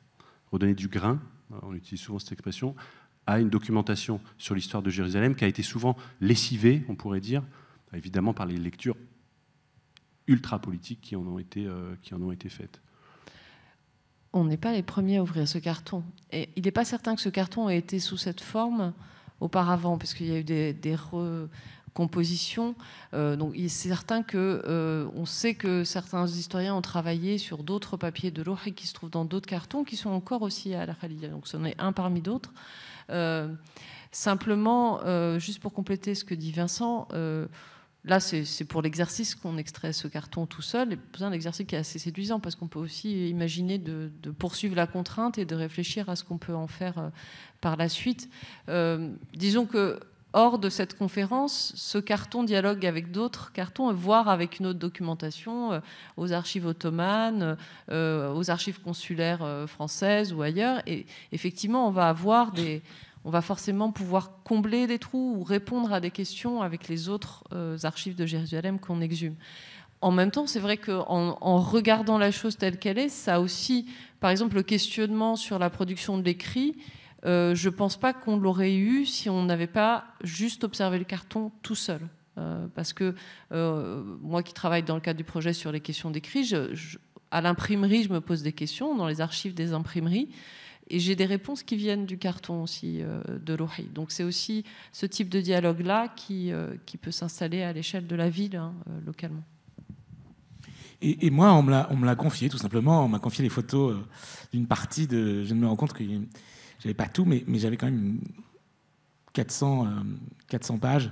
redonner du grain, on utilise souvent cette expression, une documentation sur l'histoire de Jérusalem qui a été souvent lessivée, on pourrait dire, évidemment par les lectures ultra-politiques qui, en ont été, euh, qui en ont été faites. On n'est pas les premiers à ouvrir ce carton. Et il n'est pas certain que ce carton ait été sous cette forme auparavant, parce qu'il y a eu des, des recompositions. Euh, donc il est certain que euh, on sait que certains historiens ont travaillé sur d'autres papiers de l'Ohri qui se trouvent dans d'autres cartons qui sont encore aussi à la Khalil. Donc c'en est un parmi d'autres. Euh, simplement, euh, juste pour compléter ce que dit Vincent, euh, Là, c'est pour l'exercice qu'on extrait ce carton tout seul. C'est un exercice qui est assez séduisant parce qu'on peut aussi imaginer de, poursuivre la contrainte et de réfléchir à ce qu'on peut en faire par la suite. disons que hors de cette conférence, ce carton dialogue avec d'autres cartons, euh, voire avec une autre documentation euh, aux archives ottomanes, euh, aux archives consulaires françaises ou ailleurs. Et effectivement, on va avoir des, on va forcément pouvoir combler des trous ou répondre à des questions avec les autres archives de Jérusalem qu'on exhume. En même temps, c'est vrai qu'en en regardant la chose telle qu'elle est, ça aussi, par exemple, le questionnement sur la production de l'écrit euh, je ne pense pas qu'on l'aurait eu si on n'avait pas juste observé le carton tout seul. Euh, parce que euh, moi qui travaille dans le cadre du projet sur les questions d'écrit, à l'imprimerie, je me pose des questions dans les archives des imprimeries. Et j'ai des réponses qui viennent du carton aussi de l'Ohi. Donc c'est aussi ce type de dialogue-là qui, qui peut s'installer à l'échelle de la ville, hein, localement. Et, et, moi, on me l'a confié, tout simplement. On m'a confié les photos d'une partie de. Je me rends compte qu'il j'avais pas tout, mais, j'avais quand même 400, 400 euh, pages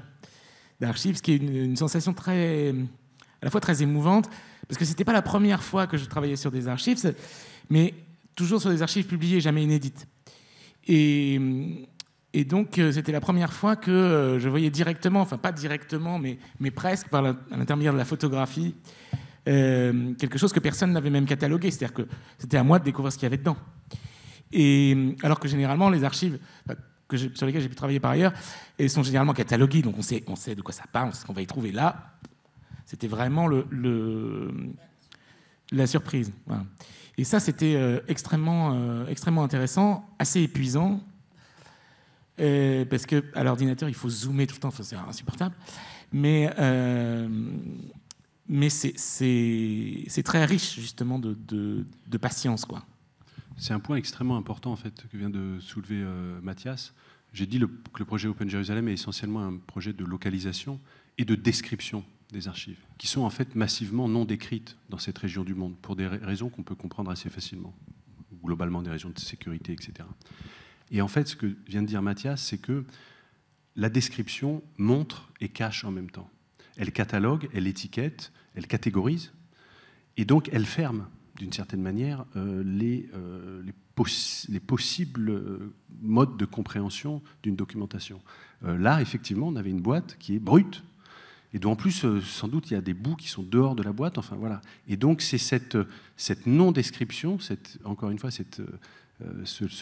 d'archives, ce qui est une, sensation très, à la fois très émouvante, parce que c'était pas la première fois que je travaillais sur des archives, mais toujours sur des archives publiées, jamais inédites. Et, donc, euh, c'était la première fois que euh, je voyais directement, enfin pas directement, mais, presque par l'intermédiaire de la photographie, quelque chose que personne n'avait même catalogué. C'est-à-dire que c'était à moi de découvrir ce qu'il y avait dedans. Euh, alors que généralement, les archives euh, que sur lesquelles j'ai pu travailler par ailleurs elles sont généralement cataloguées, donc on sait, sait de quoi ça parle, on sait ce qu'on va y trouver. Là, c'était vraiment le, la surprise. Et ça, c'était euh, extrêmement, extrêmement intéressant, assez épuisant, parce que à l'ordinateur, il faut zoomer tout le temps, c'est insupportable. Mais, mais c'est très riche, justement, de, de patience, quoi. C'est un point extrêmement important en fait que vient de soulever Matthias. Euh, Mathias. J'ai dit que le projet Open Jérusalem est essentiellement un projet de localisation et de description des archives, qui sont en fait massivement non décrites dans cette région du monde, pour des raisons qu'on peut comprendre assez facilement, globalement des raisons de sécurité, etc. Et en fait, ce que vient de dire Mathias, c'est que la description montre et cache en même temps. Elle catalogue, elle étiquette, elle catégorise, et donc elle ferme d'une certaine manière, euh, euh, les, possibles euh, modes de compréhension d'une documentation. là, effectivement, on avait une boîte qui est brute, et donc, en plus, sans doute, il y a des bouts qui sont dehors de la boîte. Enfin, voilà. Et donc, c'est cette, non-description, cette, encore une fois, ce,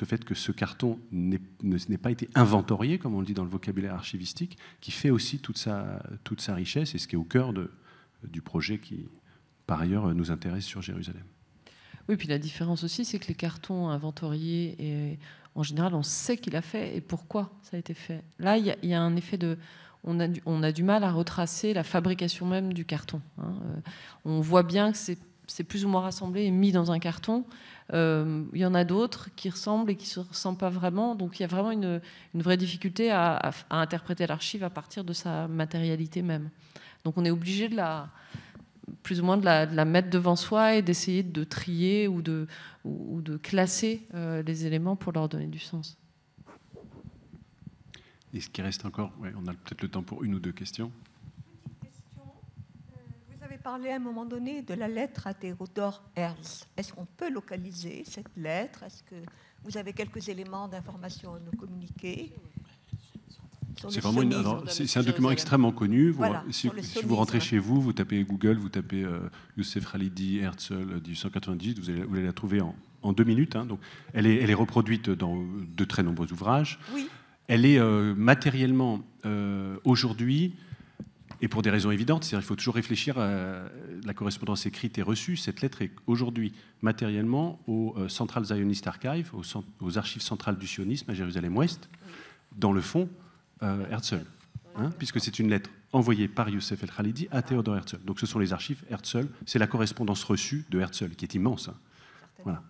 fait que ce carton n'ait pas été inventorié, comme on le dit dans le vocabulaire archivistique, qui fait aussi toute sa, richesse et ce qui est au cœur du projet qui, par ailleurs, nous intéresse sur Jérusalem. Oui, puis la différence aussi, c'est que les cartons inventoriés, et, en général, on sait qui l'a fait et pourquoi ça a été fait. Là, il y, a un effet de... On a, du, on a, du, mal à retracer la fabrication même du carton. Hein. Euh, on voit bien que c'est c'est plus ou moins rassemblé et mis dans un carton. Euh, il y en a d'autres qui ressemblent et qui ne se ressemblent pas vraiment. Donc il y a vraiment une, une vraie difficulté à, à interpréter l'archive à partir de sa matérialité même. Donc on est obligé de la, plus ou moins de la, mettre devant soi et d'essayer de trier ou de, ou, de classer euh, les éléments pour leur donner du sens. Est-ce qu'il reste encore On a peut-être le temps pour une ou deux questions. Euh, vous avez parlé à un moment donné de la lettre à Théodore Herz. Est-ce qu'on peut localiser cette lettre Est-ce que vous avez quelques éléments d'information à nous communiquer c'est c'est, un document extrêmement euh, connu. si, vous rentrez chez vous, vous tapez Google, vous tapez euh, Youssef Khalidi Herzl euh, 1898, vous allez, la trouver en, deux minutes. Hein. donc, elle est, elle est reproduite dans de très nombreux ouvrages. Elle est matériellement aujourd'hui et pour des raisons évidentes, il faut toujours réfléchir à la correspondance écrite et reçue. Cette lettre est aujourd'hui matériellement au Central Zionist Archive, aux, archives centrales du sionisme à Jérusalem-Ouest. Dans le fond, euh, hein, puisque c'est une lettre envoyée par Youssef El Khalidi à Théodore Herzl. Donc ce sont les archives Herzl, c'est la correspondance reçue de Herzl, qui est immense. Hein.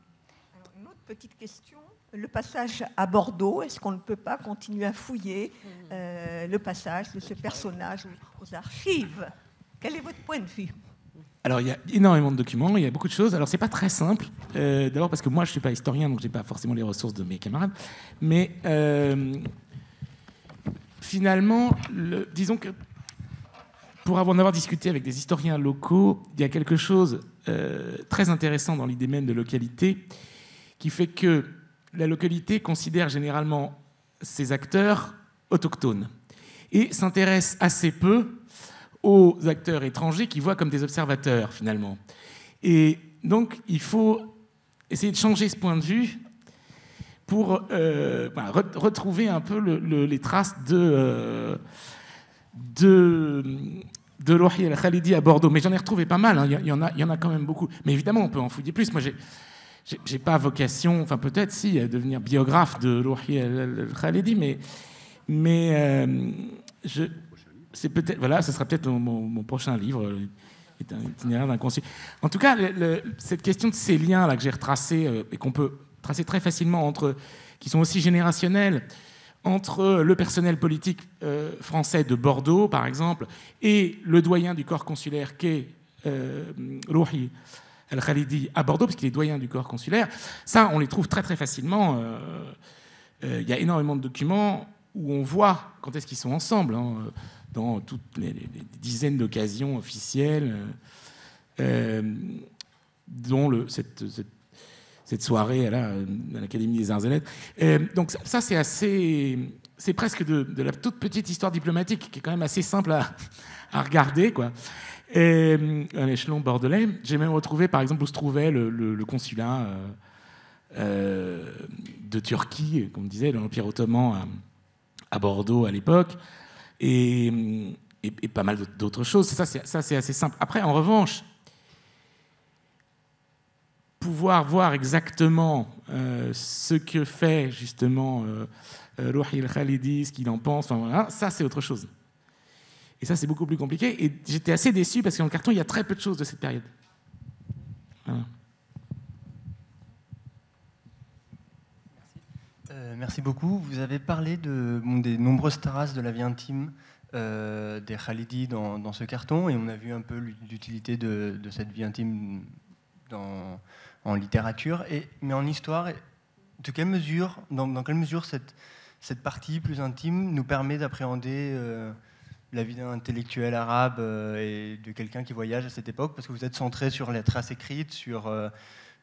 une autre petite question. Le passage à Bordeaux, est-ce qu'on ne peut pas continuer à fouiller euh, le passage de ce personnage aux archives Quel est votre point de vue alors il y a énormément de documents, il y a beaucoup de choses. Alors c'est pas très simple, euh, d'abord parce que moi je suis pas historien donc j'ai pas forcément les ressources de mes camarades, mais euh, finalement, disons que pour en avoir discuté avec des historiens locaux, il y a quelque chose euh, très intéressant dans l'idée même de localité, qui fait que la localité considère généralement ses acteurs autochtones et s'intéresse assez peu aux acteurs étrangers qui voient comme des observateurs finalement. Et donc il faut essayer de changer ce point de vue pour euh, retrouver un peu les traces de, euh, de, de Lohi Khalidi à Bordeaux. Mais j'en ai retrouvé pas mal, hein. il, y, en a, il y en a quand même beaucoup. Mais évidemment, on peut en fouiller plus. Moi, j'ai. J'ai pas vocation, enfin peut-être si, à devenir biographe de Lohi El Khalidi, mais, mais euh, je, peut-être, voilà, ce sera peut-être mon, prochain livre, est un itinéraire En tout cas, cette question de ces liens là que j'ai retracés et qu'on peut tracer très facilement entre, qui sont aussi générationnels, entre le personnel politique euh, français de Bordeaux, par exemple, et le doyen du corps consulaire qu'est euh, Rouhi Al-Khalidi à Bordeaux, parce qu'il est doyen du corps consulaire. Ça, on les trouve très très facilement. Euh, il y a énormément de documents où on voit quand est-ce qu'ils sont ensemble, hein, dans toutes les, dizaines d'occasions officielles, dont cette cette soirée euh, à l'Académie des Arts et Lettres. Euh, donc ça, c'est assez, c'est presque de, la toute petite histoire diplomatique qui est quand même assez simple à, regarder, quoi. Et, euh, à l'échelon bordelais, j'ai même retrouvé par exemple où se trouvait le, consulat de Turquie, comme on disait, dans l'Empire ottoman à, Bordeaux à l'époque, et, et, pas mal d'autres choses. Ça, c'est assez simple. Après, en revanche, pouvoir voir exactement euh, ce que fait justement euh, euh khalidi ce qu'il en pense, ça c'est autre chose. Et ça c'est beaucoup plus compliqué. Et j'étais assez déçu parce qu'en carton, il y a très peu de choses de cette période. Euh, merci beaucoup. Vous avez parlé de, des nombreuses traces de la vie intime des Khalidi dans, ce carton et on a vu un peu l'utilité de cette vie intime dans, en littérature, et, mais en histoire, de quelle mesure, dans, quelle mesure cette, cette, partie plus intime nous permet d'appréhender euh, la vie d'un intellectuel arabe euh, et de quelqu'un qui voyage à cette époque, parce que vous êtes centré sur la trace écrite, sur euh,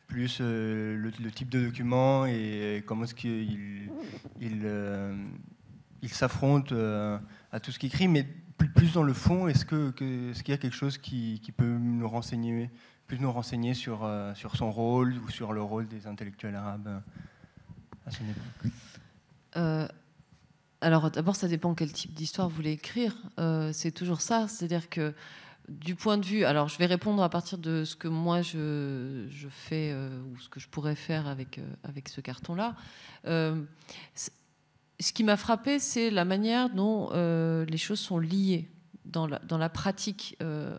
plus le, type de document et, comment est-ce qu'il il, il s'affronte à tout ce qu'il écrit, mais plus, dans le fond, est-ce qu'il que, est qu'il y a quelque chose qui, qui peut nous renseigner plus nous renseigner sur, euh, sur son rôle ou sur le rôle des intellectuels arabes euh, à son époque euh, alors d'abord, ça dépend quel type d'histoire vous voulez écrire. c'est toujours ça, c'est-à-dire que du point de vue, alors je vais répondre à partir de ce que moi je, je fais ou ce que je pourrais faire avec, avec ce carton-là. ce qui m'a frappé, c'est la manière dont les choses sont liées dans la, dans la pratique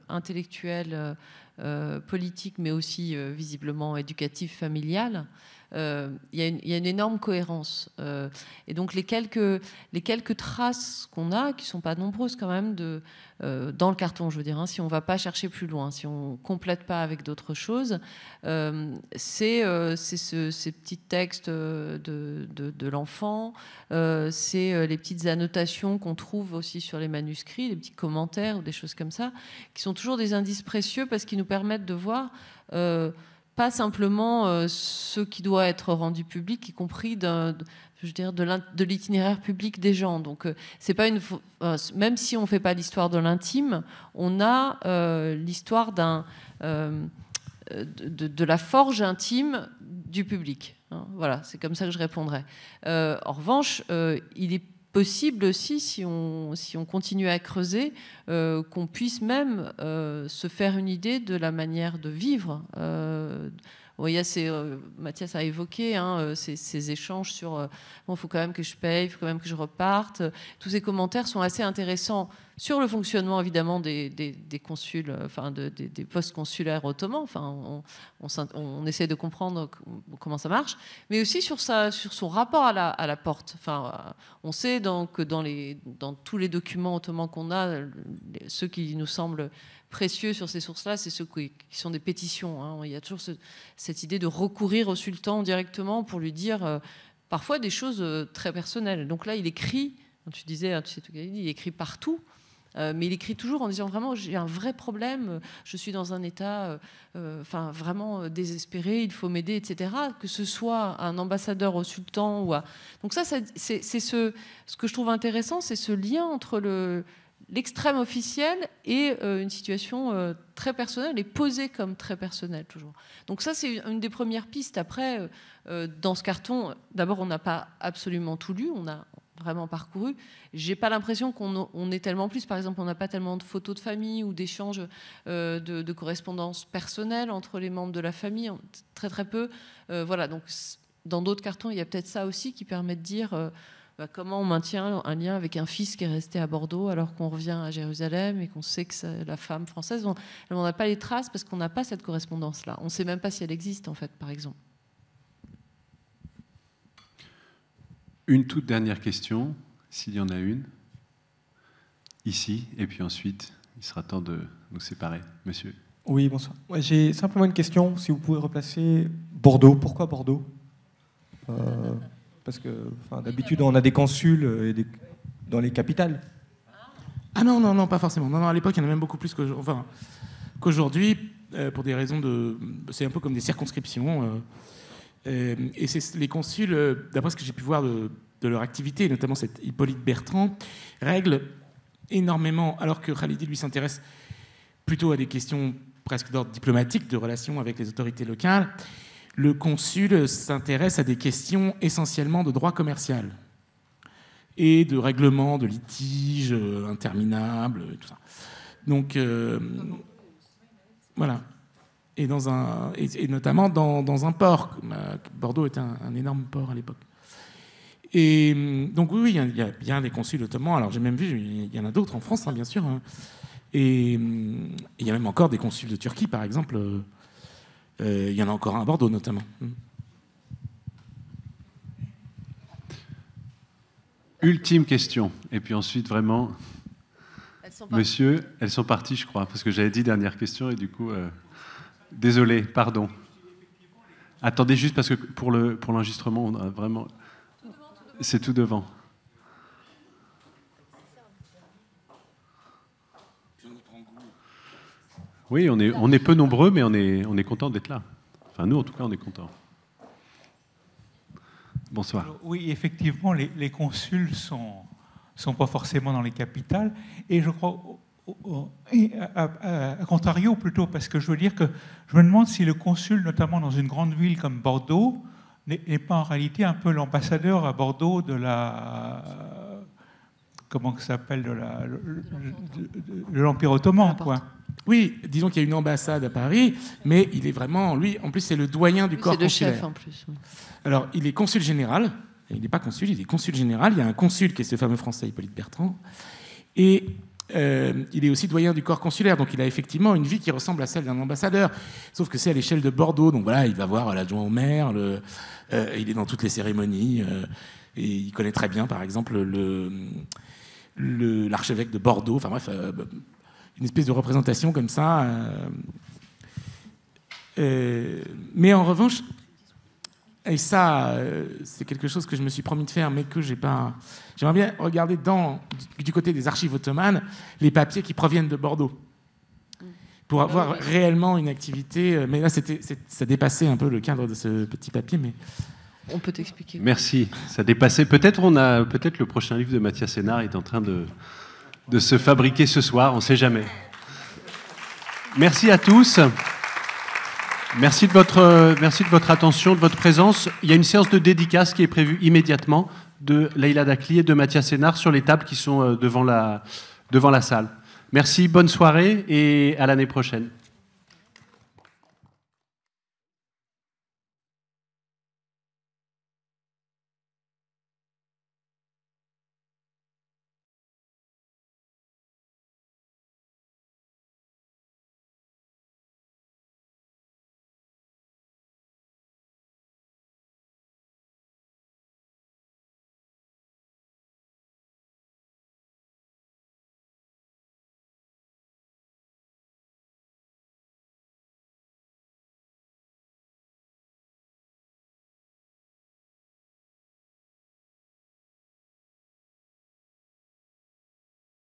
intellectuelle euh, politique, mais aussi euh, visiblement éducatif, familial, euh, il y, a une, énorme cohérence. Euh, et donc les quelques, les quelques traces qu'on a, qui ne sont pas nombreuses quand même, de, euh, dans le carton, je veux dire, hein, si on ne va pas chercher plus loin, si on ne complète pas avec d'autres choses, c'est ces petits textes de, de l'enfant, c'est les petites annotations qu'on trouve aussi sur les manuscrits, les petits commentaires ou des choses comme ça, qui sont toujours des indices précieux parce qu'ils nous permettent de voir pas simplement euh, ce qui doit être rendu public, y compris de, je dire, de l'itinéraire public des gens. Donc, euh, c'est pas une, euh, même si on ne fait pas l'histoire de l'intime, on a l'histoire d'un, de, la forge intime du public. Hein. voilà, c'est comme ça que je répondrais. en revanche, il est possible aussi, si on, si on continue à creuser, euh, qu'on puisse même euh, se faire une idée de la manière de vivre euh, euh, Mathias a évoqué hein, euh, ces, échanges sur euh, bon, faut quand même que je paye, faut quand même que je reparte. Tous ces commentaires sont assez intéressants sur le fonctionnement évidemment des, des, enfin des, postes consulaires ottomans. Enfin, on, on, essaie de comprendre comment ça marche, mais aussi sur sa, sur son rapport à la, à la porte. Enfin, on sait donc que dans les dans tous les documents ottomans qu'on a, ceux qui nous semblent précieux sur ces sources-là, c'est ceux qui sont des pétitions. Hein. Il y a toujours cette idée de recourir au sultan directement pour lui dire euh, parfois des choses euh, très personnelles. Donc là, il écrit, tu disais, hein, tu sais tout il, dit, il écrit partout. Euh, mais il écrit toujours en disant vraiment j'ai un vrai problème, je suis dans un état enfin vraiment désespéré, il faut m'aider, etc. Que ce soit un ambassadeur au sultan ou à... donc ça, c'est ce que je trouve intéressant, c'est ce lien entre le l'extrême officiel et euh, une situation euh, très personnelle est posée comme très personnelle toujours. Donc ça c'est une des premières pistes. Après, euh, dans ce carton, d'abord on n'a pas absolument tout lu, on a vraiment parcouru. J'ai pas l'impression qu'on est tellement plus. Par exemple, on n'a pas tellement de photos de famille ou d'échanges de, de, correspondances personnelles entre les membres de la famille, très très peu. voilà. Donc dans d'autres cartons, il y a peut-être ça aussi qui permet de dire bah, comment on maintient un lien avec un fils qui est resté à Bordeaux alors qu'on revient à Jérusalem et qu'on sait que la femme française, on n'a pas les traces parce qu'on n'a pas cette correspondance-là. On ne sait même pas si elle existe, en fait, par exemple. Une toute dernière question, s'il y en a une, ici, et puis ensuite, il sera temps de nous séparer. Monsieur. Oui, bonsoir. J'ai simplement une question, si vous pouvez replacer Bordeaux. Pourquoi Bordeaux euh, parce que d'habitude, on a des consuls euh, dans les capitales. Ah non, non, non, pas forcément. Non, non, à l'époque, il y en a même beaucoup plus qu'aujourd'hui. Euh, pour des raisons de. C'est un peu comme des circonscriptions. Euh, et les consuls, d'après ce que j'ai pu voir de, de, leur activité, notamment cette Hippolyte Bertrand, règlent énormément, alors que Khalidi lui s'intéresse plutôt à des questions presque d'ordre diplomatique, de relations avec les autorités locales le consul s'intéresse à des questions essentiellement de droit commercial et de règlement de litiges euh, interminables, tout ça. Donc, euh, voilà. Et, notamment dans, un port. Euh, Bordeaux était un, énorme port à l'époque. Et donc, oui, il y, a bien des consuls ottomans. Alors, j'ai même vu, il y en a d'autres en France, hein, bien sûr. Hein. Et il y a même encore des consuls de Turquie, par exemple, euh, il y en a encore un à Bordeaux notamment. Mm. Ultime question, et puis ensuite vraiment, monsieur, elles sont parties, je crois, parce que j'avais dit dernière question, et du coup, euh, désolé, pardon. Attendez juste, parce que pour l'enregistrement, le, pour on a vraiment. C'est tout devant. Oui, on est, on est peu nombreux, mais on est, on est content d'être là. Enfin, nous, en tout cas, on est content. Bonsoir. oui, effectivement, les, consuls sont, sont pas forcément dans les capitales. Et je crois, contrario plutôt, parce que je veux dire que je me demande si le consul, notamment dans une grande ville comme Bordeaux, n'est pas en réalité un peu l'ambassadeur à Bordeaux de la comment que s'appelle de l'Empire ottoman, quoi. Oui, disons qu'il y a une ambassade à Paris, mais il est vraiment, lui, en plus, c'est le doyen du corps consulaire. chef, Alors, il est consul général. Il n'est pas consul, il est consul général. Il y a un consul qui est ce fameux Français, Hippolyte Bertrand. Et euh, il est aussi doyen du corps consulaire, donc il a effectivement une vie qui ressemble à celle d'un ambassadeur, sauf que c'est à l'échelle de Bordeaux. Donc voilà, il va voir l'adjoint au maire, euh, il est dans toutes les cérémonies, euh, et il connaît très bien, par exemple, le, l'archevêque de Bordeaux, enfin bref, euh, une espèce de représentation comme ça. Euh, euh, mais en revanche, et ça, c'est quelque chose que je me suis promis de faire, mais que j'ai pas. J'aimerais bien regarder dans, du côté des archives ottomanes les papiers qui proviennent de Bordeaux pour ah bah avoir réellement une activité. Mais là, c'était, ça dépassait un peu le cadre de ce petit papier, mais on peut t'expliquer. Merci. Ça dépassait. Peut-être on a, peut-être le prochain livre de Mathias Sénard est en train de, de se fabriquer ce soir. On ne sait jamais. Merci à tous. Merci de votre, merci de votre attention, de votre présence. Il y a une séance de dédicace qui est prévue immédiatement de Leïla Dacli et de Mathias Sénard sur les tables qui sont euh, devant la, devant la salle. Merci, bonne soirée et à l'année prochaine.